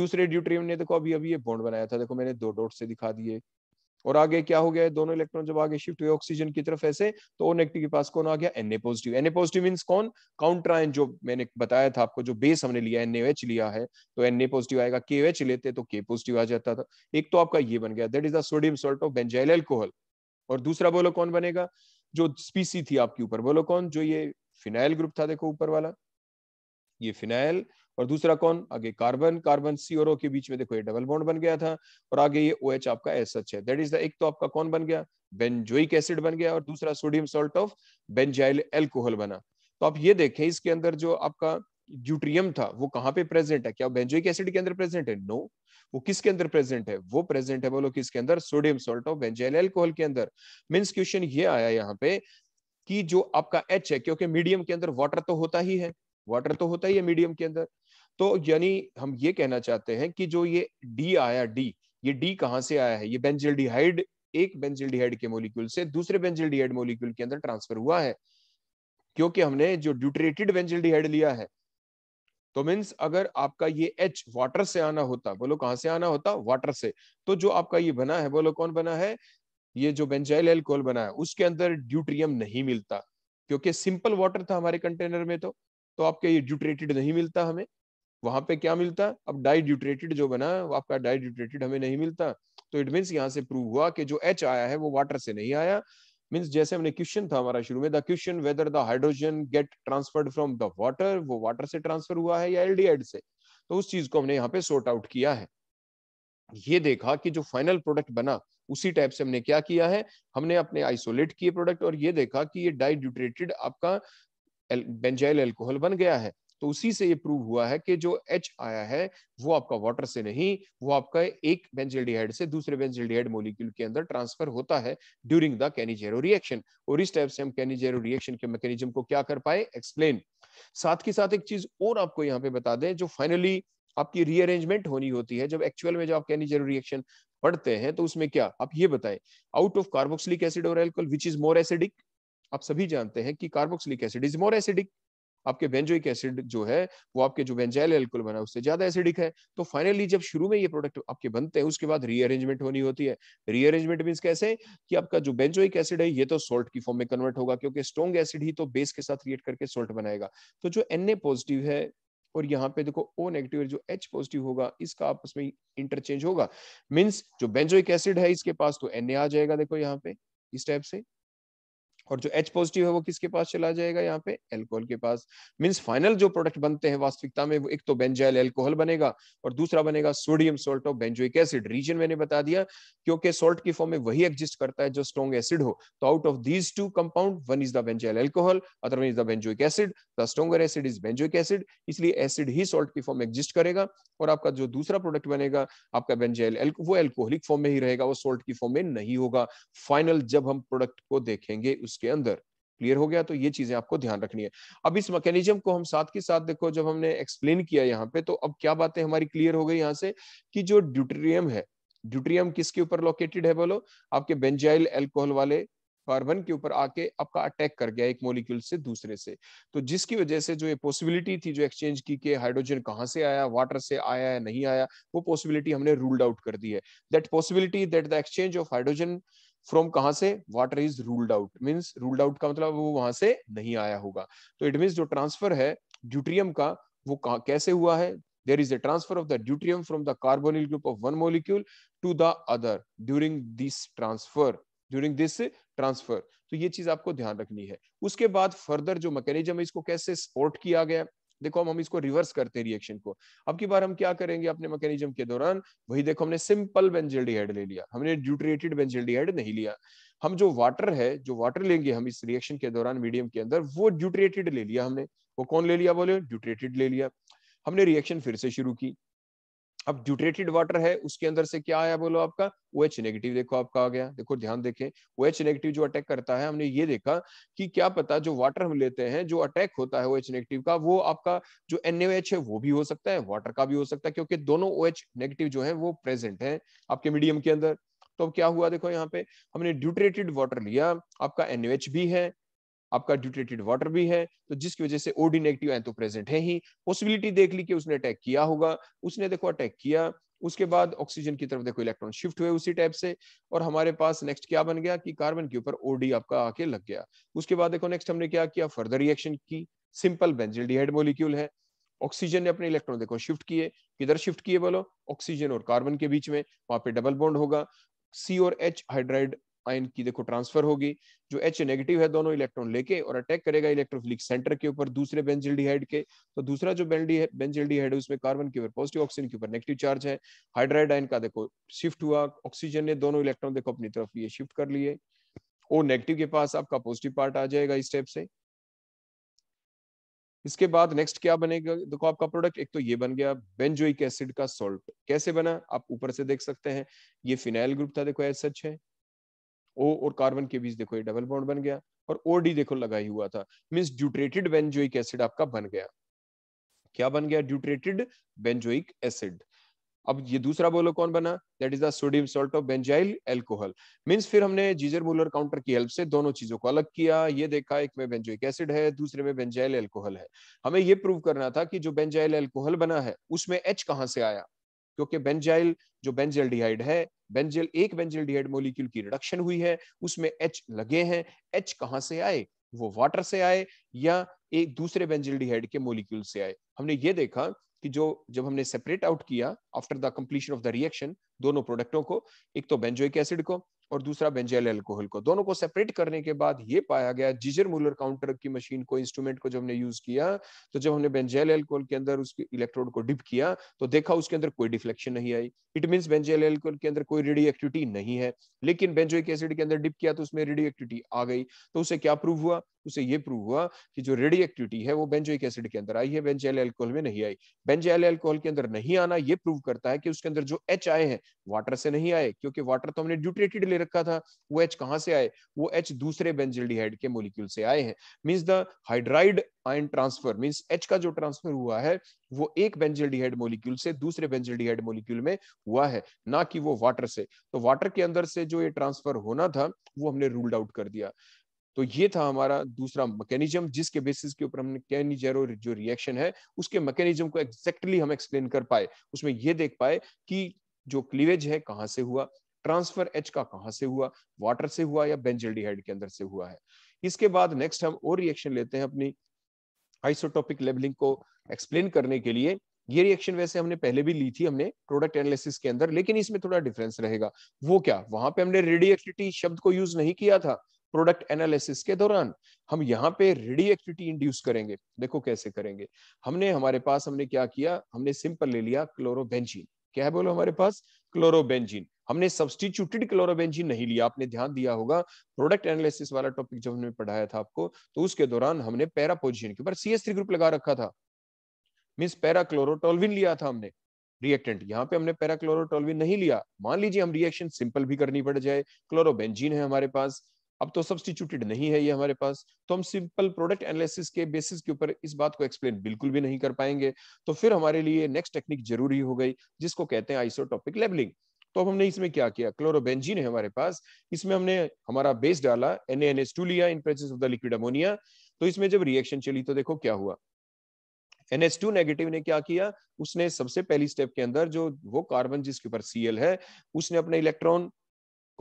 दूसरे ड्यूट्रियम ने देखो अभी अभी ये बॉन्ड बनाया था देखो मैंने दो डॉट से दिखा दिए और आगे क्या हो गया है दोनों इलेक्ट्रॉन जब आगे शिफ्ट हुए ऑक्सीजन की तरफ ऐसे तो ओ नेगेटिव के पास कौन आ गया NA positive NA positive means कौन काउंटर आयन जो मैंने बताया था आपको जो बेस हमने लिया एन एच लिया है तो एनए पॉजिटिव आएगा के एच लेते तो के पॉजिटिव आ जाता था एक तो आपका ये बन गया that is the sodium salt of benzyl alcohol और दूसरा बोलो कौन बनेगा जो स्पीसी थी आपके ऊपर बोलो कौन जो ये फिनाइल ग्रुप था देखो ऊपर वाला ये फिनाइल और दूसरा कौन आगे कार्बन कार्बन सी और ओ के बीच में देखो ये डबल बॉन्ड बन गया था और आगे ये ओ OH आपका एस एच है दैट इज द एक तो आपका कौन बन गया बेंजोइक एसिड बन गया और दूसरा sodium salt of benzyl alcohol बना तो आप ये देखें इसके अंदर जो आपका ड्यूट्रियम था वो कहाँ पे प्रेजेंट है क्या बेंजोइक एसिड के अंदर प्रेजेंट है नो no. वो किसके अंदर प्रेजेंट है वो प्रेजेंट है बोलो किसके अंदर sodium salt of benzyl alcohol के अंदर मीन्स क्वेश्चन ये आया यहाँ पे कि जो आपका एच है क्योंकि मीडियम के अंदर वाटर तो होता ही है वाटर तो होता ही है मीडियम के अंदर तो यानी हम ये कहना चाहते हैं कि जो ये डी आया डी ये डी कहाँ से आया है ये बेंजिल एक बेंजिल के मोलिक्यूल से दूसरे बेंजिल मोलिक्यूल के अंदर ट्रांसफर हुआ है क्योंकि हमने जो ड्यूटरेटेड बेंजिल लिया है तो मीन्स अगर आपका ये एच वाटर से आना होता बोलो कहां से आना होता वाटर से तो जो आपका ये बना है बोलो कौन बना है ये जो बेंजाइल एल्कोहल बना है उसके अंदर ड्यूट्रियम नहीं मिलता क्योंकि सिंपल वाटर था हमारे कंटेनर में तो तो आपके ये ड्यूट्रेटेड नहीं मिलता हमें वहां पे क्या मिलता अब डाइड्यूट्रेटेड जो बना वो आपका डाइड्यूट्रेटेड हमें नहीं मिलता तो इट मीन्स यहाँ से प्रूव हुआ कि जो एच आया है वो वाटर से नहीं आया मीन्स जैसे हमने क्वेश्चन था हमारा शुरू में the question whether the hydrogen get transferred from the water वो वाटर से ट्रांसफर हुआ है या एल से तो उस चीज को हमने यहाँ पे सोर्ट आउट किया है ये देखा कि जो फाइनल प्रोडक्ट बना उसी टाइप से हमने क्या किया है हमने अपने आइसोलेट किए प्रोडक्ट और ये देखा कि ये डाइड्यूट्रेटेड आपका बेंजाइल एल्कोहल बन गया है तो उसी से ये प्रूव हुआ है कि जो एच आया है वो आपका वाटर से नहीं वो आपका एक बेंजिल्डिहाइड से दूसरे बेंजिल्डिहाइड मोलिक्यूल के अंदर ट्रांसफर होता है ड्यूरिंग द कैनिजेरो रिएक्शन और इस टाइप से हम कैनिजेरो रिएक्शन के मैकेनिज्म को क्या कर पाए एक्सप्लेन साथ के साथ एक चीज और आपको यहाँ पे बता दें जो फाइनली आपकी रीअरेंजमेंट होनी होती है जब एक्चुअल में जब आप कैनिजेरो रिएक्शन पढ़ते हैं तो उसमें क्या आप ये बताएं आउट ऑफ कार्बोक्सिलिक एसिड और alcohol which is more acidic आप सभी जानते हैं कि carboxylic acid is more acidic आपके बेंजोइक एसिड जो है वो आपके जो बेंजाइल एल्कोल बना उससे ज्यादा एसिडिक है तो फाइनली जब शुरू में ये प्रोडक्ट आपके बनते हैं उसके बाद रीअरेंजमेंट होनी होती है रीअरेंजमेंट मीन कैसे कि आपका जो बेंजोइक एसिड है ये तो सोल्ट की फॉर्म में कन्वर्ट होगा क्योंकि स्ट्रॉन्ग एसिड ही तो बेस के साथ रिएक्ट करके सोल्ट बनाएगा तो जो एन पॉजिटिव है और यहाँ पे देखो ओ नेगेटिव जो एच पॉजिटिव होगा इसका आपस में इंटरचेंज होगा मीन्स जो बेंजोइक एसिड है इसके पास तो एन आ जाएगा देखो यहाँ पे इस टाइप से और जो एच पॉजिटिव है वो किसके पास चला जाएगा यहाँ पे एल्कोहल के पास मीन्स फाइनल जो प्रोडक्ट बनते हैं वास्तविकता में वो एक तो बेंजाइल एल्कोहल बनेगा और दूसरा बनेगा sodium salt of benzoic acid reason मैंने बता दिया क्योंकि सोल्ट की फॉर्म में वही एग्जिस्ट करता है जो स्ट्रॉन्ग एसिड हो तो out of these two compound one is the benzyl alcohol other one is the benzoic acid the stronger acid is benzoic acid इसलिए एसिड ही सोल्ट की फॉर्म में एग्जिस्ट करेगा और आपका जो दूसरा प्रोडक्ट बनेगा आपका बेंजाइल वो एल्कोहलिक फॉर्म में ही रहेगा वो सोल्ट की फॉर्म में नहीं होगा फाइनल जब हम प्रोडक्ट को देखेंगे उस उसके अंदर क्लियर हो गया तो ये चीजें आपको ध्यान रखनी है अब इस मैकेनिज्म को हम साथ के साथ देखो जब हमने एक्सप्लेन किया यहाँ पे तो अब क्या बातें हमारी क्लियर हो गई यहाँ से कि जो ड्यूटेरियम है ड्यूटेरियम किसके ऊपर लोकेटेड है बोलो आपके बेंजाइल एल्कोहल वाले कार्बन के ऊपर आके आपका अटैक कर गया एक मोलिक्यूल से दूसरे से तो जिसकी वजह से जो ये पॉसिबिलिटी थी जो एक्सचेंज की के हाइड्रोजन कहां से आया वाटर से आया है नहीं आया वो पॉसिबिलिटी हमने रूल्ड आउट कर दी है that possibility that the exchange of hydrogen from कहां से water is ruled out means ruled out का मतलब वो वहां से नहीं आया होगा तो इट मीन्स जो ट्रांसफर है ड्यूट्रियम का वो कहा कैसे हुआ है there is a transfer of the deuterium from the carbonyl group of one molecule to the other during this transfer during this transfer तो ये चीज आपको ध्यान रखनी है उसके बाद फर्दर जो मैकेनिज्म है इसको कैसे सपोर्ट किया गया देखो हम इसको रिवर्स करते हैं रिएक्शन को अब की बार हम क्या करेंगे अपने मैकेनिज्म के दौरान वही देखो हमने सिंपल बेंजिल्डिहाइड ले लिया हमने ड्यूटरेटेड हेड नहीं लिया हम जो वाटर है जो वाटर लेंगे हम इस रिएक्शन के दौरान मीडियम के अंदर वो ड्यूटरेटेड ले लिया हमने वो कौन ले लिया बोले ड्यूटरेटेड ले लिया हमने रिएक्शन फिर से शुरू की अब ड्यूटरेटेड वाटर है उसके अंदर से क्या आया बोलो आपका ओ एच नेगेटिव देखो आपका आ गया देखो ध्यान देखें ओ एच नेगेटिव जो अटैक करता है हमने ये देखा कि क्या पता जो वाटर हम लेते हैं जो अटैक होता है ओ एच नेगेटिव का वो आपका जो एन एच है वो भी हो सकता है वाटर का भी हो सकता है क्योंकि दोनों ओ एच नेगेटिव जो है वो प्रेजेंट है आपके मीडियम के अंदर तो अब क्या हुआ देखो यहाँ पे हमने ड्यूटरेटेड वाटर लिया आपका एच भी है आपका ड्यूटेटेड वाटर भी है तो जिसकी वजह से ओडी नेगेटिव आयन तो प्रेजेंट है ही पॉसिबिलिटी देख ली कि उसने अटैक किया होगा उसने देखो अटैक किया उसके बाद ऑक्सीजन की तरफ देखो इलेक्ट्रॉन शिफ्ट हुए उसी टाइप से और हमारे पास नेक्स्ट क्या बन गया कि कार्बन के ऊपर ओडी आपका आके लग गया उसके बाद देखो नेक्स्ट हमने क्या किया फर्दर रिएक्शन की सिंपल बेंजिल डिहाइड मोलिक्यूल है ऑक्सीजन ने अपने इलेक्ट्रॉन देखो शिफ्ट किए किधर शिफ्ट किए बोलो ऑक्सीजन और कार्बन के बीच में वहां पे डबल बॉन्ड होगा सी और एच हाइड्राइड आयन की देखो ट्रांसफर होगी जो एच नेगेटिव है दोनों इलेक्ट्रॉन लेके और अटैक करेगा इलेक्ट्रोफिलिक सेंटर के ऊपर दूसरे बेंजिल्डिहाइड के तो दूसरा जो बेंजिल्डिहाइड है उसमें कार्बन के ऊपर पॉजिटिव ऑक्सीजन के ऊपर नेगेटिव चार्ज है हाइड्राइड आयन का देखो शिफ्ट हुआ ऑक्सीजन ने दोनों इलेक्ट्रॉन देखो अपनी तरफ ये शिफ्ट कर लिए ओ नेगेटिव के पास आपका पॉजिटिव पार्ट आ जाएगा इस स्टेप से इसके बाद नेक्स्ट क्या बनेगा देखो आपका प्रोडक्ट एक तो ये बन गया बेंजोइक एसिड का सॉल्ट कैसे बना आप ऊपर से देख सकते हैं ये फिनाइल ग्रुप था देखो एस सच है ओ और कार्बन के बीच देखो ये डबल बॉन्ड बन गया और ओ डी देखो लगा ही हुआ था मीन्स ड्यूट्रेटेड बेंजोइक एसिड आपका बन गया क्या बन गया ड्यूट्रेटेड बेंजोइक एसिड अब ये दूसरा बोलो कौन बना that is the sodium salt of benzyl alcohol means फिर हमने जीजर मोलर काउंटर की हेल्प से दोनों चीजों को अलग किया ये देखा एक में बेंजोइक एसिड है दूसरे में बेंजाइल एल्कोहल है हमें ये प्रूव करना था कि जो बेंजाइल एल्कोहल बना है उसमें एच कहां से आया क्योंकि बेंजाइल जो बेंजल डिहाइड है बेंजल एक बेंजल डिहाइड मोलिक्यूल की रिडक्शन हुई है उसमें एच लगे हैं एच कहाँ से आए वो वाटर से आए या एक दूसरे बेंजल डिहाइड के मोलिक्यूल से आए हमने ये देखा कि जो जब हमने सेपरेट आउट किया after the completion of the reaction दोनों प्रोडक्टों को एक तो बेंजोइक एसिड को और दूसरा बेंजेल एल्कोहल को दोनों को सेपरेट करने के बाद ये पाया गया जिजर मूलर काउंटर की मशीन को इंस्ट्रूमेंट को जब हमने यूज किया तो जब हमने बेंजेल एल्कोहल के अंदर उसके इलेक्ट्रोड को डिप किया तो देखा उसके अंदर कोई डिफ्लेक्शन नहीं आई इट मीन बेंजेल एल्कोहल के अंदर कोई रेडियो नहीं है लेकिन बेंजोइक एसिड के अंदर डिप किया तो उसमें रेडियो आ गई तो उसे क्या प्रूव हुआ उसे ये प्रूव हुआ कि जो रेडी एक्टिविटी है वो बेंजोइक एसिड के अंदर आई है बेंजाइल एल्कोहल में नहीं आई बेंजाइल एल्कोहल के अंदर नहीं आना ये प्रूव करता है कि उसके अंदर जो एच आए हैं वाटर से नहीं आए क्योंकि वाटर तो हमने ड्यूट्रेटेड ले रखा था वो एच कहाँ से आए वो एच दूसरे बेंजिल्डिहाइड के मोलिक्यूल से आए हैं means the hydride ion transfer means H का जो ट्रांसफर हुआ है वो एक बेंजिल्डिहाइड मोलिक्यूल से दूसरे बेंजिल्डिहाइड मोलिक्यूल में हुआ है ना कि वो वाटर से तो वाटर के अंदर से जो ये ट्रांसफर होना था वो हमने रूल्ड आउट कर दिया तो ये था हमारा दूसरा मैकेनिज्म जिसके बेसिस के ऊपर हमने कैनी जेरो जो रिएक्शन है उसके मैकेनिज्म को एक्जेक्टली exactly हम एक्सप्लेन कर पाए उसमें ये देख पाए कि जो क्लीवेज है कहाँ से हुआ ट्रांसफर एच का कहाँ से हुआ वाटर से हुआ या बेंजल्डिहाइड के अंदर से हुआ है इसके बाद नेक्स्ट हम और रिएक्शन लेते हैं अपनी आइसोटॉपिक लेबलिंग को एक्सप्लेन करने के लिए ये रिएक्शन वैसे हमने पहले भी ली थी हमने प्रोडक्ट एनालिसिस के अंदर लेकिन इसमें थोड़ा डिफरेंस रहेगा वो क्या वहां पे हमने रेडिएटिविटी शब्द को यूज नहीं किया था प्रोडक्ट एनालिसिस के दौरान हम यहाँ पे रेडिएक्टिविटी इंड्यूस करेंगे देखो कैसे करेंगे हमने हमारे पास हमने क्या किया हमने सिंपल ले लिया क्लोरोबेंजीन क्या है बोलो हमारे पास क्लोरोबेंजीन हमने सब्सटीट्यूटेड क्लोरोबेंजीन नहीं लिया आपने ध्यान दिया होगा प्रोडक्ट एनालिसिस वाला टॉपिक जब हमने पढ़ाया था आपको तो उसके दौरान हमने पैरा पोजिशन के ऊपर सीएस थ्री ग्रुप लगा रखा था मीन्स पैराक्लोरोटोलविन लिया था हमने रिएक्टेंट यहाँ पे हमने पैराक्लोरोटोलविन नहीं लिया मान लीजिए हम रिएक्शन सिंपल भी करनी पड़ जाए क्लोरोबेंजीन है हमारे पास अब तो सब्सटीट्यूटेड नहीं है ये हमारे पास तो हम सिंपल प्रोडक्ट एनालिसिस के बेसिस के ऊपर इस बात को एक्सप्लेन बिल्कुल भी नहीं कर पाएंगे तो फिर हमारे लिए नेक्स्ट टेक्निक जरूरी हो गई जिसको कहते हैं आइसोटॉपिक लेबलिंग तो अब हमने इसमें क्या किया क्लोरोबेंजीन है हमारे पास इसमें हमने हमारा बेस डाला एनएनएच2 लिया in presence of the liquid ammonia तो इसमें जब रिएक्शन चली तो देखो क्या हुआ NH2 नेगेटिव ने क्या किया उसने सबसे पहली स्टेप के अंदर जो वो कार्बन जिसके ऊपर Cl है उसने अपने इलेक्ट्रॉन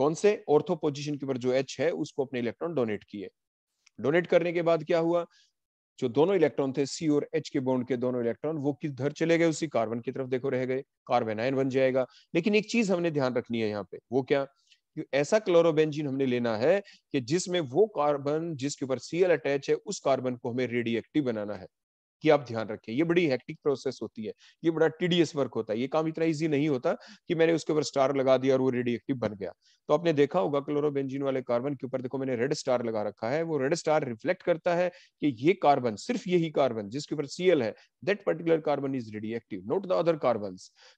कौन से ऑर्थो पोजिशन के ऊपर जो एच है उसको अपने इलेक्ट्रॉन डोनेट किए डोनेट करने के बाद क्या हुआ जो दोनों इलेक्ट्रॉन थे सी और एच के बॉन्ड के दोनों इलेक्ट्रॉन वो किधर चले गए उसी कार्बन की तरफ देखो रह गए कार्बन आयन बन जाएगा लेकिन एक चीज हमने ध्यान रखनी है यहाँ पे वो क्या कि ऐसा क्लोरोबेंजीन हमने लेना है कि जिसमें वो कार्बन जिसके ऊपर सीएल अटैच है उस कार्बन को हमें रेडिएक्टिव बनाना है कि आप ध्यान रखें ये बड़ी हेक्टिक प्रोसेस होती है ये बड़ा टीडीएस वर्क होता है ये काम इतना इजी नहीं होता कि मैंने उसके ऊपर स्टार लगा दिया और वो रेडिएक्टिव बन गया तो आपने देखा होगा क्लोरोबेंजीन वाले कार्बन के ऊपर देखो मैंने रेड स्टार लगा रखा है वो रेड स्टार रिफ्लेक्ट करता है कि ये कार्बन सिर्फ यही कार्बन जिसके ऊपर सी है that particular carbon is radioactive not the other carbon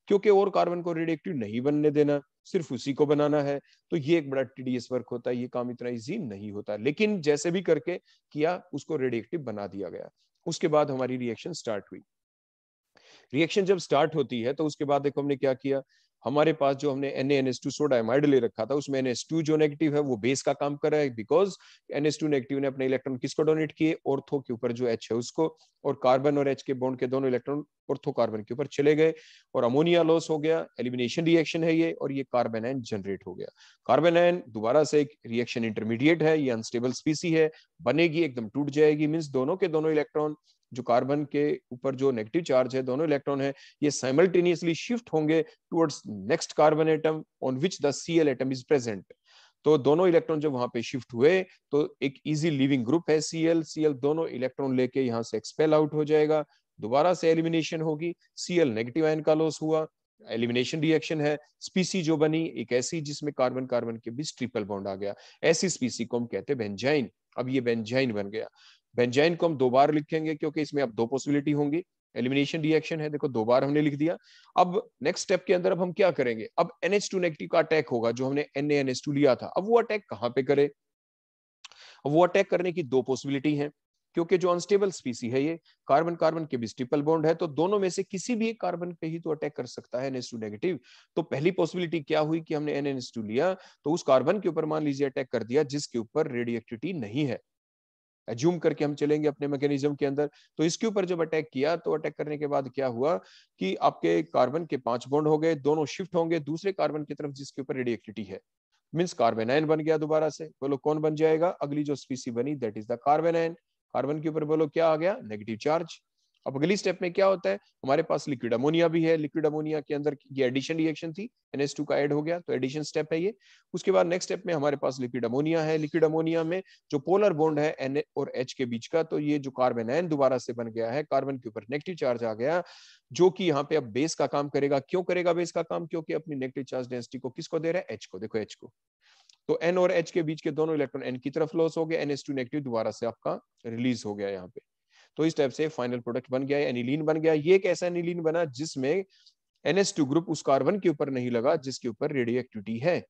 क्योंकि और कार्बन को रेडिएक्टिव नहीं बनने देना सिर्फ उसी को बनाना है तो ये एक बड़ा टीडीएस वर्क होता है ये काम इतना इजी नहीं होता लेकिन जैसे भी करके किया उसको रेडिएक्टिव बना दिया गया उसके बाद हमारी रिएक्शन स्टार्ट हुई रिएक्शन जब स्टार्ट होती है तो उसके बाद देखो हमने क्या किया हमारे पास जो हमने N N S two soda amide ले रखा था उसमें एन एस टू जो नेगेटिव है वो बेस का काम कर रहा है because N S two negative ने अपने इलेक्ट्रॉन किसको डोनेट किए ऑर्थो के ऊपर जो एच है उसको और कार्बन और एच के बॉन्ड के दोनों इलेक्ट्रॉन ऑर्थो कार्बन के ऊपर चले गए और अमोनिया लॉस हो गया एलिमिनेशन रिएक्शन है ये और ये कार्बन एन जनरेट हो गया कार्बन एन दोबारा से एक रिएक्शन इंटरमीडिएट है ये अनस्टेबल स्पीसी है बनेगी एकदम टूट जाएगी मीन्स दोनों के दोनों इलेक्ट्रॉन जो कार्बन के ऊपर जो नेगेटिव चार्ज है दोनों इलेक्ट्रॉन है ये साइमल्टेनियसली शिफ्ट होंगे towards next carbon atom on which the C L atom is present तो दोनों इलेक्ट्रॉन जब वहां पे शिफ्ट हुए तो एक इजी लिविंग ग्रुप है सीएल सीएल दोनों इलेक्ट्रॉन लेके यहाँ से एक्सपेल आउट हो जाएगा दोबारा से एलिमिनेशन होगी सीएल नेगेटिव आयन का लॉस हुआ एलिमिनेशन रिएक्शन है स्पीसी जो बनी एक ऐसी जिसमें कार्बन कार्बन के बीच ट्रिपल बॉन्ड आ गया ऐसी स्पीसी को हम कहते हैं बेंजाइन अब ये बेंजाइन बन गया बेंजाइन को हम दो बार लिखेंगे क्योंकि इसमें अब दो पॉसिबिलिटी होंगी एलिमिनेशन रिएक्शन है देखो दो बार हमने लिख दिया अब नेक्स्ट स्टेप के अंदर अब हम क्या करेंगे अब NH2 नेगेटिव का अटैक होगा जो हमने NaNH2 लिया था अब वो अटैक कहाँ पे करे अब वो अटैक करने की दो पॉसिबिलिटी है क्योंकि जो अनस्टेबल स्पीसी है ये कार्बन कार्बन के बीच ट्रिपल बॉन्ड है तो दोनों में से किसी भी एक कार्बन पे ही तो अटैक कर सकता है एनएस नेगेटिव तो पहली पॉसिबिलिटी क्या हुई कि हमने एनएनएस लिया तो उस कार्बन के ऊपर मान लीजिए अटैक कर दिया जिसके ऊपर रेडियोक्टिविटी नहीं है एज्यूम करके हम चलेंगे अपने मैकेनिज्म के अंदर तो इसके ऊपर जब अटैक किया तो अटैक करने के बाद क्या हुआ कि आपके कार्बन के पांच बॉन्ड हो गए दोनों शिफ्ट होंगे दूसरे कार्बन की तरफ जिसके ऊपर रेडियक्टिविटी है मीन्स कार्बेनाइन बन गया दोबारा से बोलो कौन बन जाएगा अगली जो स्पीसी बनी that is the carbanion carbon के ऊपर बोलो क्या आ गया नेगेटिव चार्ज अब अगली स्टेप में क्या होता है हमारे पास लिक्विड अमोनिया भी है लिक्विड अमोनिया के अंदर ये एडिशन रिएक्शन थी टू का एड हो गया तो एडिशन स्टेप है ये उसके बाद नेक्स्ट स्टेप में हमारे पास लिक्विड अमोनिया है लिक्विड अमोनिया में जो पोलर बॉन्ड है एन और एच के बीच का तो ये जो कार्बन एन दोबारा से बन गया है कार्बन के ऊपर नेगेटिव चार्ज आ गया जो कि यहाँ पे अब बेस का काम करेगा क्यों करेगा बेस का काम क्योंकि अपनी नेगेटिव चार्ज डेंसिटी को किसको दे रहा है एच को देखो एच को तो एन और एच के बीच के दोनों इलेक्ट्रॉन एन की तरफ लॉस हो गया एन एस टू नेगेटिव दोबारा से आपका रिलीज हो गया यहाँ पे तो इस टाइप से फाइनल प्रोडक्ट बन गया एनिलीन बन गया ये एक ऐसा एनिलीन बना जिसमें एनएस ग्रुप उस कार्बन के ऊपर नहीं लगा जिसके ऊपर रेडियो है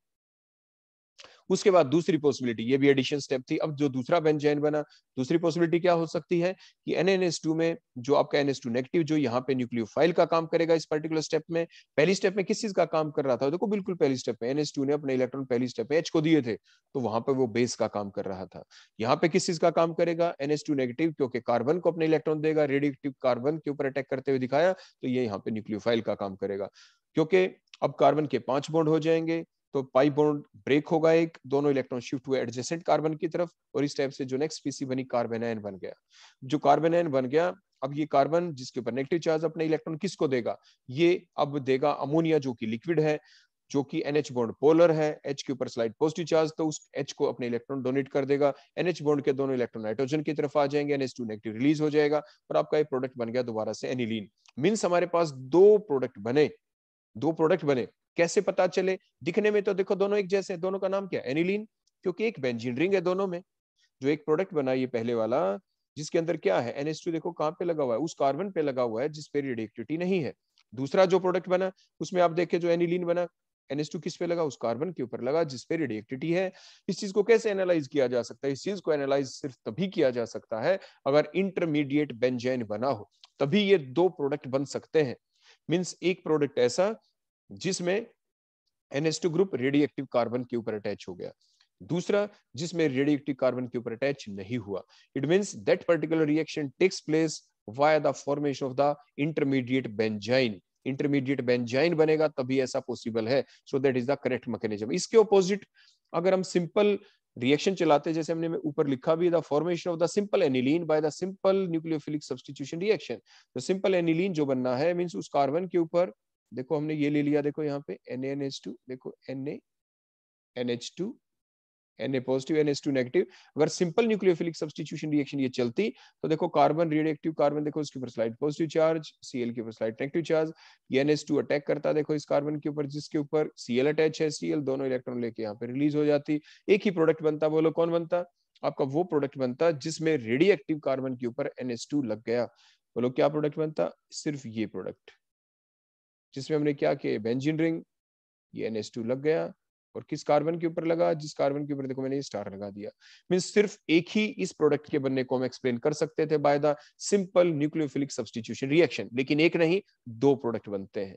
उसके बाद दूसरी पॉसिबिलिटी ये भी एडिशन स्टेप थी अब जो दूसरा बेंजेन बना दूसरी पॉसिबिलिटी क्या हो सकती है कि एन में जो आपका एन नेगेटिव जो यहाँ पे न्यूक्लियो फाइल का काम करेगा इस पर्टिकुलर स्टेप में पहली स्टेप में किस चीज का काम कर रहा था देखो बिल्कुल पहली स्टेप में एन ने अपने इलेक्ट्रॉन पहली स्टेप में एच को दिए थे तो वहां पर वो बेस का काम कर रहा था यहाँ पे किस चीज का काम करेगा एन नेगेटिव क्योंकि कार्बन को अपने इलेक्ट्रॉन देगा रेडियो कार्बन के ऊपर अटैक करते हुए दिखाया तो ये यहाँ पे न्यूक्लियो फाइल का काम करेगा क्योंकि अब कार्बन के पांच बॉन्ड हो जाएंगे तो पाई बॉन्ड ब्रेक होगा एक दोनों इलेक्ट्रॉन शिफ्ट हुए एडजेसेंट कार्बन की तरफ और इस टाइप से जो नेक्स्ट स्पीसी बनी कार्बन एन बन गया जो कार्बन एन बन गया अब ये कार्बन जिसके ऊपर नेगेटिव चार्ज अपने इलेक्ट्रॉन किसको देगा ये अब देगा अमोनिया जो कि लिक्विड है जो कि एनएच बॉन्ड पोलर है एच के ऊपर स्लाइड पॉजिटिव चार्ज तो उस एच को अपने इलेक्ट्रॉन डोनेट कर देगा एनएच बॉन्ड के दोनों इलेक्ट्रॉन नाइट्रोजन की तरफ आ जाएंगे एनएच टू नेगेटिव रिलीज हो जाएगा और आपका ये प्रोडक्ट बन गया दोबारा से एनिलीन मीन्स हमारे पास दो प्रोडक्ट बने दो प्रोडक्ट बने कैसे पता चले दिखने में तो देखो दोनों एक जैसे दोनों का नाम क्या एनिलीन क्योंकि एक बेंजीन रिंग है दोनों में जो एक प्रोडक्ट बना ये पहले वाला जिसके अंदर क्या है एनएच देखो कहाँ पे लगा हुआ है उस कार्बन पे लगा हुआ है जिस पे रेडिएक्टिविटी नहीं है दूसरा जो प्रोडक्ट बना उसमें आप देखे जो एनिलीन बना एनएच किस पे लगा उस कार्बन के ऊपर लगा जिस पे रेडिएक्टिविटी है इस चीज को कैसे एनालाइज किया जा सकता है इस चीज को एनालाइज सिर्फ तभी किया जा सकता है अगर इंटरमीडिएट बेंजेन बना हो तभी ये दो प्रोडक्ट बन सकते हैं मीन्स एक प्रोडक्ट ऐसा जिसमें एनएस ग्रुप रेडिएक्टिव कार्बन के ऊपर अटैच हो गया दूसरा जिसमें रेडिएक्टिव कार्बन के ऊपर अटैच नहीं हुआ it mean that particular reaction takes place via the formation of the intermediate benzyne intermediate benzyne बनेगा तभी ऐसा पॉसिबल है so that is the correct mechanism इसके ऑपोजिट अगर हम सिंपल रिएक्शन चलाते हैं जैसे हमने ऊपर लिखा भी the formation of the simple aniline by the simple nucleophilic substitution reaction तो सिंपल एनिलीन जो बनना है मींस उस कार्बन के ऊपर देखो हमने ये ले लिया देखो यहाँ पे एन एन एच टू देखो N N H two N A positive N H two negative अगर सिंपल न्यूक्लियोफिलिक सब्सटीट्यूशन रिएक्शन ये चलती तो देखो कार्बन रिएक्टिव कार्बन देखो उसके ऊपर स्लाइड पॉजिटिव चार्ज सीएल के ऊपर स्लाइड नेगेटिव चार्ज ये एन एच टू अटैक करता देखो इस कार्बन के ऊपर जिसके ऊपर सीएल अटैच है सीएल दोनों इलेक्ट्रॉन लेके यहाँ पे रिलीज हो जाती एक ही प्रोडक्ट बनता बोलो कौन बनता आपका वो प्रोडक्ट बनता जिसमें रेडियक्टिव कार्बन के ऊपर एन लग गया बोलो क्या प्रोडक्ट बनता सिर्फ ये प्रोडक्ट जिसमें हमने क्या किया बेंजिन रिंग ये एन लग गया और किस कार्बन के ऊपर लगा जिस कार्बन के ऊपर देखो मैंने स्टार लगा दिया मीन सिर्फ एक ही इस प्रोडक्ट के बनने को हम एक्सप्लेन कर सकते थे by the simple nucleophilic substitution reaction लेकिन एक नहीं दो प्रोडक्ट बनते हैं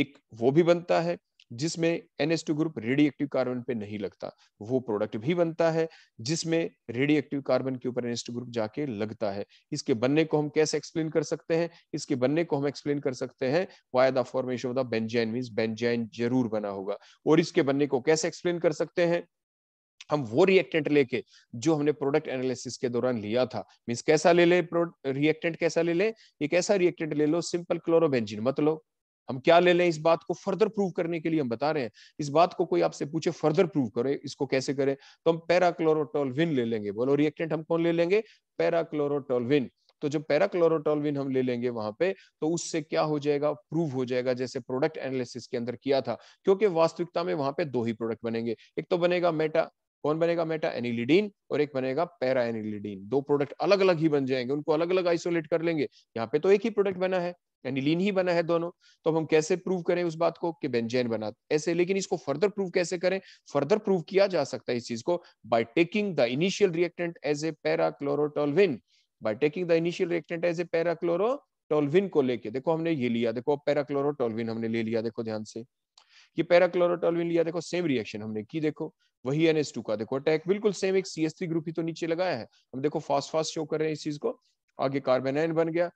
एक वो भी बनता है जिसमें एन ग्रुप रेडिएक्टिव कार्बन पे नहीं लगता वो प्रोडक्ट भी बनता है जिसमें रेडिएक्टिव कार्बन के ऊपर एन ग्रुप जाके लगता है इसके बनने को हम कैसे एक्सप्लेन कर सकते हैं इसके बनने को हम एक्सप्लेन कर सकते हैं why the formation of the benzyne mean benzyne जरूर बना होगा और इसके बनने को कैसे एक्सप्लेन कर सकते हैं हम वो रिएक्टेंट लेके जो हमने प्रोडक्ट एनालिसिस के दौरान लिया था मीन्स कैसा ले ले रिएक्टेंट कैसा ले ले एक ऐसा रिएक्टेंट ले लो सिंपल क्लोरोबेंजीन मत लो हम क्या ले लें इस बात को फर्दर प्रूव करने के लिए हम बता रहे हैं इस बात को कोई आपसे पूछे फर्दर प्रूव करे इसको कैसे करें तो हम पैराक्लोरोटोलविन ले लेंगे बोलो रिएक्टेंट हम कौन ले लेंगे पैराक्लोरोटोलविन तो जब पैराक्लोरोटोलविन हम ले लेंगे वहां पे तो उससे क्या हो जाएगा प्रूव हो जाएगा जैसे प्रोडक्ट एनालिसिस के अंदर किया था क्योंकि वास्तविकता में वहां पे दो ही प्रोडक्ट बनेंगे एक तो बनेगा मेटा कौन बनेगा मेटा एनिलिडीन और एक बनेगा पैरा एनिलिडीन दो प्रोडक्ट अलग अलग ही बन जाएंगे उनको अलग अलग आइसोलेट कर लेंगे यहाँ पे तो एक ही प्रोडक्ट बना है यानी लीन ही बना है दोनों तो हम कैसे प्रूव करें उस बात को कि बेंजेन बना ऐसे लेकिन इसको फर्दर प्रूव कैसे करें फर्दर प्रूव किया जा सकता है इस चीज को by taking the initial reactant as a para chlorotoluene by taking the initial reactant as a para chlorotoluene को लेके देखो हमने ये लिया देखो पैरा क्लोरोटोलविन हमने ले लिया देखो ध्यान से ये क्लोरोटोलविन लिया देखो सेम रिएक्शन हमने की देखो वही एन का देखो अटैक बिल्कुल सेम एक सी ग्रुप ही तो नीचे लगाया है हम देखो फास्ट फास्ट शो कर रहे हैं इस चीज को आगे कार्बेनाइन बन गया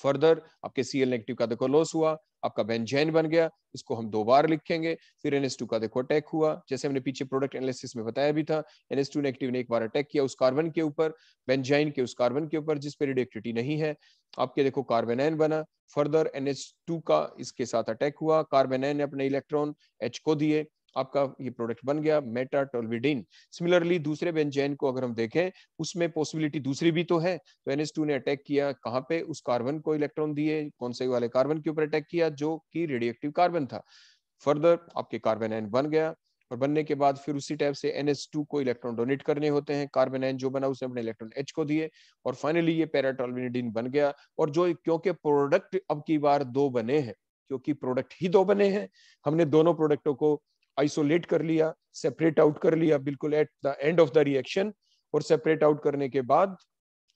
फर्दर आपके सी एल नेगेटिव का देखो लॉस हुआ आपका बेंजेन बन गया इसको हम दो बार लिखेंगे फिर एन का देखो अटैक हुआ जैसे हमने पीछे प्रोडक्ट एनालिसिस में बताया भी था एन नेगेटिव ने एक बार अटैक किया उस कार्बन के ऊपर बेंजाइन के उस कार्बन के ऊपर जिस पे रेडियोक्टिविटी नहीं है आपके देखो कार्बेनाइन बना फर्दर एन का इसके साथ अटैक हुआ कार्बेनाइन ने अपने इलेक्ट्रॉन एच को दिए आपका ये प्रोडक्ट बन गया मेटा मेटाटोलविडीन सिमिलरली दूसरे बेंजेन को अगर हम देखें उसमें पॉसिबिलिटी दूसरी भी तो है तो एन ने अटैक किया कहाँ पे उस कार्बन को इलेक्ट्रॉन दिए कौन से वाले कार्बन के ऊपर अटैक किया जो कि रेडियोक्टिव कार्बन था फर्दर आपके कार्बन एन बन गया और बनने के बाद फिर उसी टाइप से एन को इलेक्ट्रॉन डोनेट करने होते हैं कार्बन एन जो बना उसने अपने इलेक्ट्रॉन एच को दिए और फाइनली ये पैराटोलविनिडीन बन गया और जो क्योंकि प्रोडक्ट अब की बार दो बने हैं क्योंकि प्रोडक्ट ही दो बने हैं हमने दोनों प्रोडक्टों को आइसोलेट कर लिया सेपरेट आउट कर लिया बिल्कुल at the end of the reaction और सेपरेट आउट करने के बाद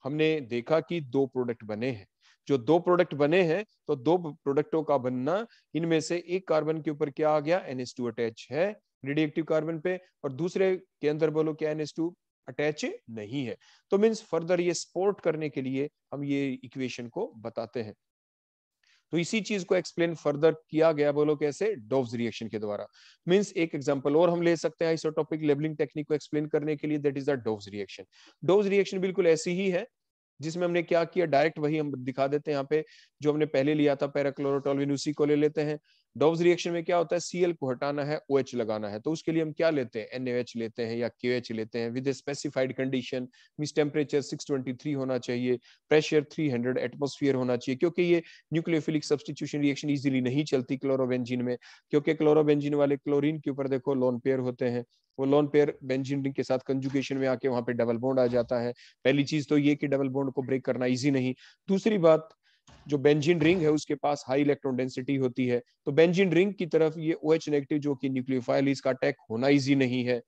हमने देखा कि दो प्रोडक्ट बने हैं जो दो प्रोडक्ट बने हैं तो दो प्रोडक्टों का बनना इनमें से एक कार्बन के ऊपर क्या आ गया टू अटैच है रेडियक्टिव कार्बन पे और दूसरे के अंदर बोलो क्या टू अटैच नहीं है तो मीन्स फर्दर ये सपोर्ट करने के लिए हम ये इक्वेशन को बताते हैं तो इसी चीज को एक्सप्लेन फर्दर किया गया बोलो कैसे डोव्स रिएक्शन के द्वारा मीन्स एक एग्जाम्पल और हम ले सकते हैं आइसोटॉपिक लेबलिंग टेक्निक को एक्सप्लेन करने के लिए that is the Dow's reaction Dow's reaction बिल्कुल ऐसी ही है जिसमें हमने क्या किया डायरेक्ट वही हम दिखा देते हैं यहाँ पे जो हमने पहले लिया था पैराक्लोरोटोलविन उसी को ले लेते हैं डोव्स रिएक्शन में क्या होता है सीएल को हटाना है ओ OH लगाना है तो उसके लिए हम क्या लेते हैं एनएच लेते हैं या क्यूएच लेते हैं with a specified condition mean temperature 623 होना चाहिए प्रेशर 300 एटमोस्फियर होना चाहिए क्योंकि ये न्यूक्लियोफिलिक सब्सटीट्यूशन रिएक्शन इजीली नहीं चलती क्लोरोबेंजीन में क्योंकि क्लोरोबेंजीन वाले क्लोरीन के ऊपर देखो लोन पेयर होते हैं वो लोन पेयर बेंजीन रिंग के साथ कंजुकेशन में आके वहां पे डबल बॉन्ड आ जाता है पहली चीज तो ये कि डबल बॉन्ड को ब्रेक करना इजी नहीं दूसरी बात जो बेंजीन रिंग है उसके पास हाई इलेक्ट्रॉन डेंसिटी होती है तो बेंजीन रिंग की तरफ ये ओ एच नेगेटिव जो कि न्यूक्लियोफाइल इसका अटैक होना इजी नहीं है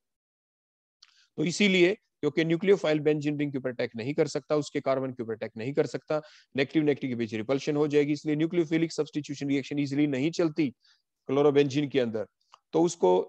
तो इसीलिए क्योंकि न्यूक्लियोफाइल बेंजीन रिंग के ऊपर अटैक नहीं कर सकता उसके कार्बन के ऊपर अटैक नहीं कर सकता नेगेटिव नेगेटिव के बीच रिपल्शन हो जाएगी इसलिए न्यूक्लियोफिलिक सब्सटीट्यूशन रिएक्शन इजिली नहीं चलती क्लोरोबेंजीन के अंदर तो उसको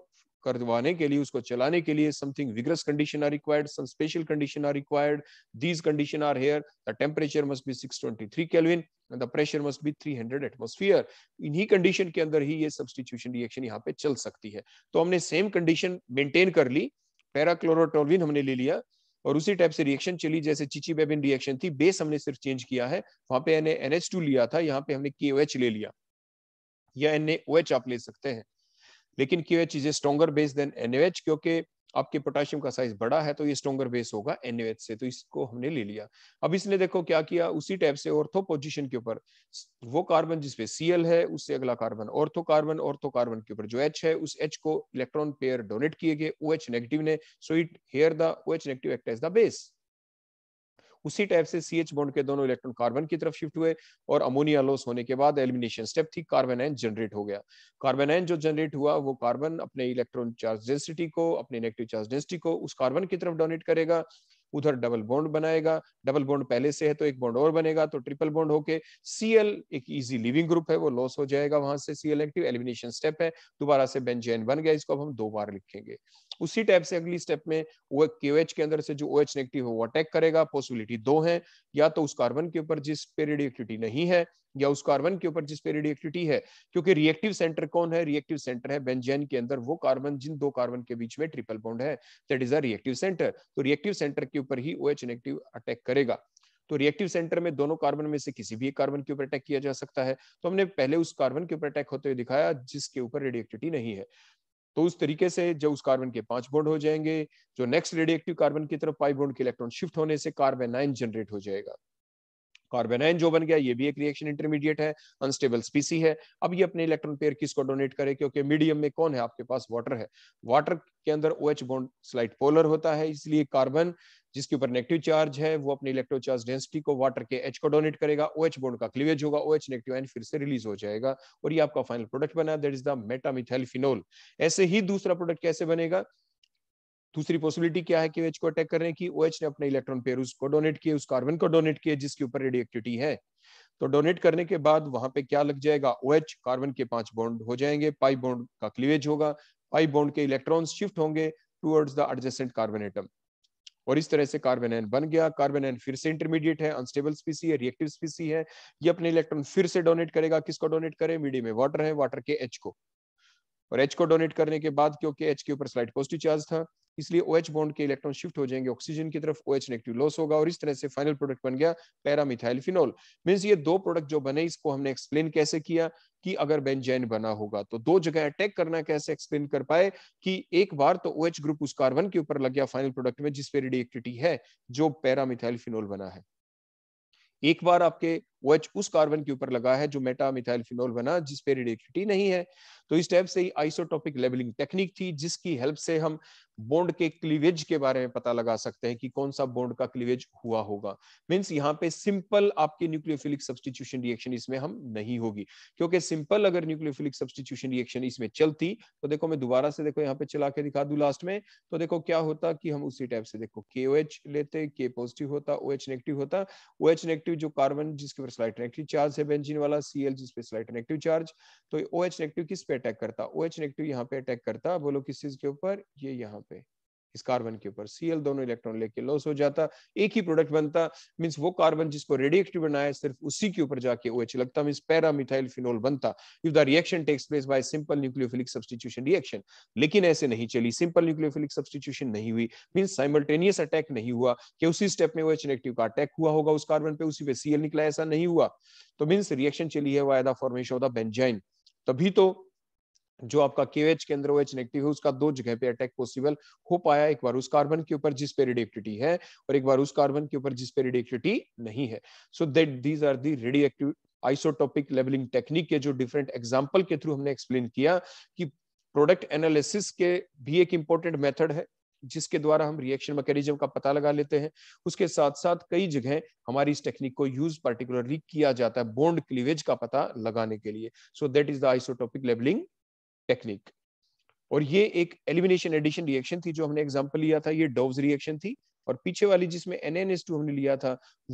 करवाने के लिए उसको चलाने के लिए something vigorous condition are required some special condition are required these condition are here the temperature must be six 623 kelvin the pressure must be 300 hundred atmosphere इन्हीं कंडीशन के अंदर ही ये सब्सटीट्यूशन रिएक्शन यहाँ पे चल सकती है तो हमने सेम कंडीशन मेंटेन कर ली पैराक्लोरोटोलविन हमने ले लिया और उसी टाइप से रिएक्शन चली जैसे चिची बेबिन रिएक्शन थी बेस हमने सिर्फ चेंज किया है वहां पे हमने NH2 लिया था यहाँ पे हमने KOH ले लिया या NaOH आप ले सकते हैं लेकिन KOH is a stronger base than NaOH क्योंकि आपके पोटेशियम का साइज बड़ा है तो ये स्ट्रोंगर बेस होगा एन से तो इसको हमने ले लिया अब इसने देखो क्या किया उसी टाइप से ऑर्थो पोजिशन के ऊपर वो कार्बन जिसपे सी है उससे अगला carbon ortho carbon ortho carbon के ऊपर जो एच है उस एच को इलेक्ट्रॉन पेयर डोनेट किए गए ओ एच नेगेटिव ने so it here the O H negative act as the base उसी टाइप से सी एच बॉन्ड के दोनों इलेक्ट्रॉन कार्बन की तरफ शिफ्ट हुए और अमोनिया लॉस होने के बाद एलिमिनेशन स्टेप थी कार्बन आयन जनरेट हो गया कार्बन आयन जो जनरेट हुआ वो कार्बन अपने इलेक्ट्रॉन चार्ज डेंसिटी को अपने नेगेटिव चार्ज डेंसिटी को उस कार्बन की तरफ डोनेट करेगा उधर डबल बॉन्ड बनाएगा डबल बॉन्ड पहले से है तो एक बॉन्ड और बनेगा तो ट्रिपल बॉन्ड होके सीएल एक इजी लिविंग ग्रुप है वो लॉस हो जाएगा वहां से सीएल एक्टिव एलिमिनेशन स्टेप है दोबारा से बेंजेन बन गया इसको अब हम दो बार लिखेंगे उसी टाइप से अगली स्टेप में वो एच के अंदर से जो एच नेगेटिव है वो अटैक करेगा पॉसिबिलिटी दो है या तो उस कार्बन के ऊपर जिस पे रेडियोक्टिविटी नहीं है या उस कार्बन के ऊपर जिस पे रेडियोक्टिविटी है क्योंकि रिएक्टिव सेंटर कौन है रिएक्टिव सेंटर है बेंजेन के अंदर वो कार्बन जिन दो कार्बन के बीच में ट्रिपल बॉन्ड है that is a reactive centre तो रिएक्टिव सेंटर के ऊपर ही एच नेगेटिव अटैक करेगा तो रिएक्टिव सेंटर में दोनों कार्बन में से किसी भी एक कार्बन के ऊपर अटैक किया जा सकता है तो हमने पहले उस कार्बन के ऊपर अटैक होते हुए दिखाया जिसके ऊपर रेडियोक्टिविटी नहीं है तो उस तरीके से जो उस कार्बन के पांच बॉन्ड हो जाएंगे जो नेक्स्ट रेडियक्टिव कार्बन की तरफ पाई बॉन्ड के इलेक्ट्रॉन शिफ्ट होने से कार्बेनाइन जनरेट हो जाएगा कार्बेनाइन जो बन गया ये भी एक रिएक्शन इंटरमीडिएट है अनस्टेबल स्पीसी है अब ये अपने इलेक्ट्रॉन पेयर किसको डोनेट करे क्योंकि मीडियम में कौन है आपके पास वाटर है वाटर के अंदर O H bond slight polar होता है इसलिए कार्बन जिसके ऊपर नेगेटिव चार्ज है वो अपने इलेक्ट्रोचार्ज डेंसिटी को वाटर के एच को डोनेट करेगा ओ एच बॉन्ड का क्लीवेज होगा ओ एच नेगेटिव आयन फिर से रिलीज हो जाएगा और ये आपका फाइनल प्रोडक्ट बना that is the meta methyl phenol ऐसे ही दूसरा प्रोडक्ट कैसे बनेगा दूसरी पॉसिबिलिटी क्या है कि एच को अटैक करने की ओ OH ने अपने इलेक्ट्रॉन पेयर उसको डोनेट किए उस कार्बन को डोनेट किए जिसके ऊपर रेडियोक्टिविटी है तो डोनेट करने के बाद वहां पे क्या लग जाएगा ओ OH, कार्बन के पांच बॉन्ड हो जाएंगे पाई बॉन्ड का क्लीवेज होगा पाई बॉन्ड के इलेक्ट्रॉन शिफ्ट होंगे towards the adjacent carbon atom और इस तरह से कार्बन एन बन गया कार्बन एन फिर से इंटरमीडिएट है अनस्टेबल स्पीसी है रिएक्टिव स्पीसी है ये अपने इलेक्ट्रॉन फिर से डोनेट करेगा किसको डोनेट करे मीडियम में वाटर है वाटर के एच को और एच को डोनेट करने के बाद क्योंकि एच के ऊपर स्लाइड पॉजिटिव चार्ज था इसलिए ओ एच बॉन्ड के इलेक्ट्रॉन शिफ्ट हो जाएंगे ऑक्सीजन की तरफ ओ एच नेगेटिव लॉस होगा और इस तरह से फाइनल प्रोडक्ट बन गया पैरामिथाइल फिनोल मीन्स ये दो प्रोडक्ट जो बने इसको हमने एक्सप्लेन कैसे किया कि अगर बेंजेन बना होगा तो दो जगह अटैक करना कैसे एक्सप्लेन कर पाए कि एक बार तो ओ OH ग्रुप उस कार्बन के ऊपर लग गया फाइनल प्रोडक्ट में जिसपे रेडिएक्टिविटी है जो पैरामिथाइल फिनोल बना है एक बार आपके ओ OH उस कार्बन के ऊपर लगा है जो मेटा मिथाइल फिनोल बना जिस पे रेडिएटिविटी नहीं है तो इस टाइप से ही आइसोटोपिक लेबलिंग टेक्निक थी जिसकी हेल्प से हम बॉन्ड के क्लीवेज के बारे में पता लगा सकते हैं कि कौन सा बॉन्ड का क्लीवेज हुआ होगा मींस यहां पे सिंपल आपके न्यूक्लियोफिलिक सब्स्टिट्यूशन रिएक्शन इसमें हम नहीं होगी क्योंकि सिंपल अगर न्यूक्लियोफिलिक सब्स्टिट्यूशन रिएक्शन इसमें चलती तो देखो मैं दोबारा से देखो यहाँ पे चला के दिखा दू लास्ट में तो देखो क्या होता कि हम उसी टाइप से देखो के लेते के पॉजिटिव होता ओ OH नेगेटिव होता ओ OH नेगेटिव जो कार्बन जिसके स्लाइट नेगेटिव चार्ज है बेंजीन वाला सी एल जिस पे स्लाइट नेगेटिव चार्ज तो ओ एच नेगेटिव किस पे अटैक करता ओ एच नेगेटिव यहाँ पे अटैक करता बोलो किस चीज के ऊपर ये यहाँ पे इस कार्बन के ऊपर सीएल दोनों इलेक्ट्रॉन लेके लॉस हो जाता एक ही प्रोडक्ट बनता मीन्स वो कार्बन जिसको रेडियक्टिव बनाया सिर्फ उसी के ऊपर जाके ओ OH लगता मीन्स मिथाइल फिनोल बनता if the reaction takes place by simple nucleophilic substitution reaction लेकिन ऐसे नहीं चली सिंपल न्यूक्लियोफिलिक सब्सटीट्यूशन नहीं हुई मीन्स साइमल्टेनियस अटैक नहीं हुआ कि उसी स्टेप में वो एच नेगेटिव का अटैक हुआ होगा उस कार्बन पे उसी पे सीएल निकला ऐसा नहीं हुआ तो मीन्स रिएक्शन चली है via the formation of the benzyne तभी तो जो आपका के एच के अंदर ओ एच नेगेटिव है उसका दो जगह पे अटैक पॉसिबल हो पाया एक बार उस कार्बन के ऊपर जिस पे रेडिएक्टिविटी है और एक बार उस कार्बन के ऊपर जिस पे रेडिएक्टिविटी नहीं है so that these are the radioactive isotopic labelling technique के जो डिफरेंट एग्जाम्पल के थ्रू हमने एक्सप्लेन किया कि प्रोडक्ट एनालिसिस के भी एक इंपॉर्टेंट मेथड है जिसके द्वारा हम रिएक्शन मैकेनिज्म का पता लगा लेते हैं उसके साथ साथ कई जगह हमारी इस टेक्निक को यूज पर्टिकुलरली किया जाता है बॉन्ड क्लीवेज का पता लगाने के लिए so that is the isotopic labelling technique और ये एक एलिमिनेशन एडिशन रिएक्शन थी जो हमने एग्जाम्पल लिया था ये डोव रिएक्शन थी और पीछे वाली जिसमें एन हमने लिया था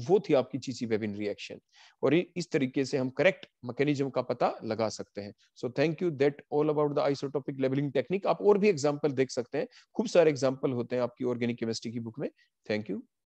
वो थी आपकी चीची वेबिन रिएक्शन और इस तरीके से हम करेक्ट मैकेनिज्म का पता लगा सकते हैं so thank you that all about the isotopic labelling technique आप और भी एग्जाम्पल देख सकते हैं खूब सारे एग्जाम्पल होते हैं आपकी ऑर्गेनिक केमिस्ट्री की बुक में थैंक यू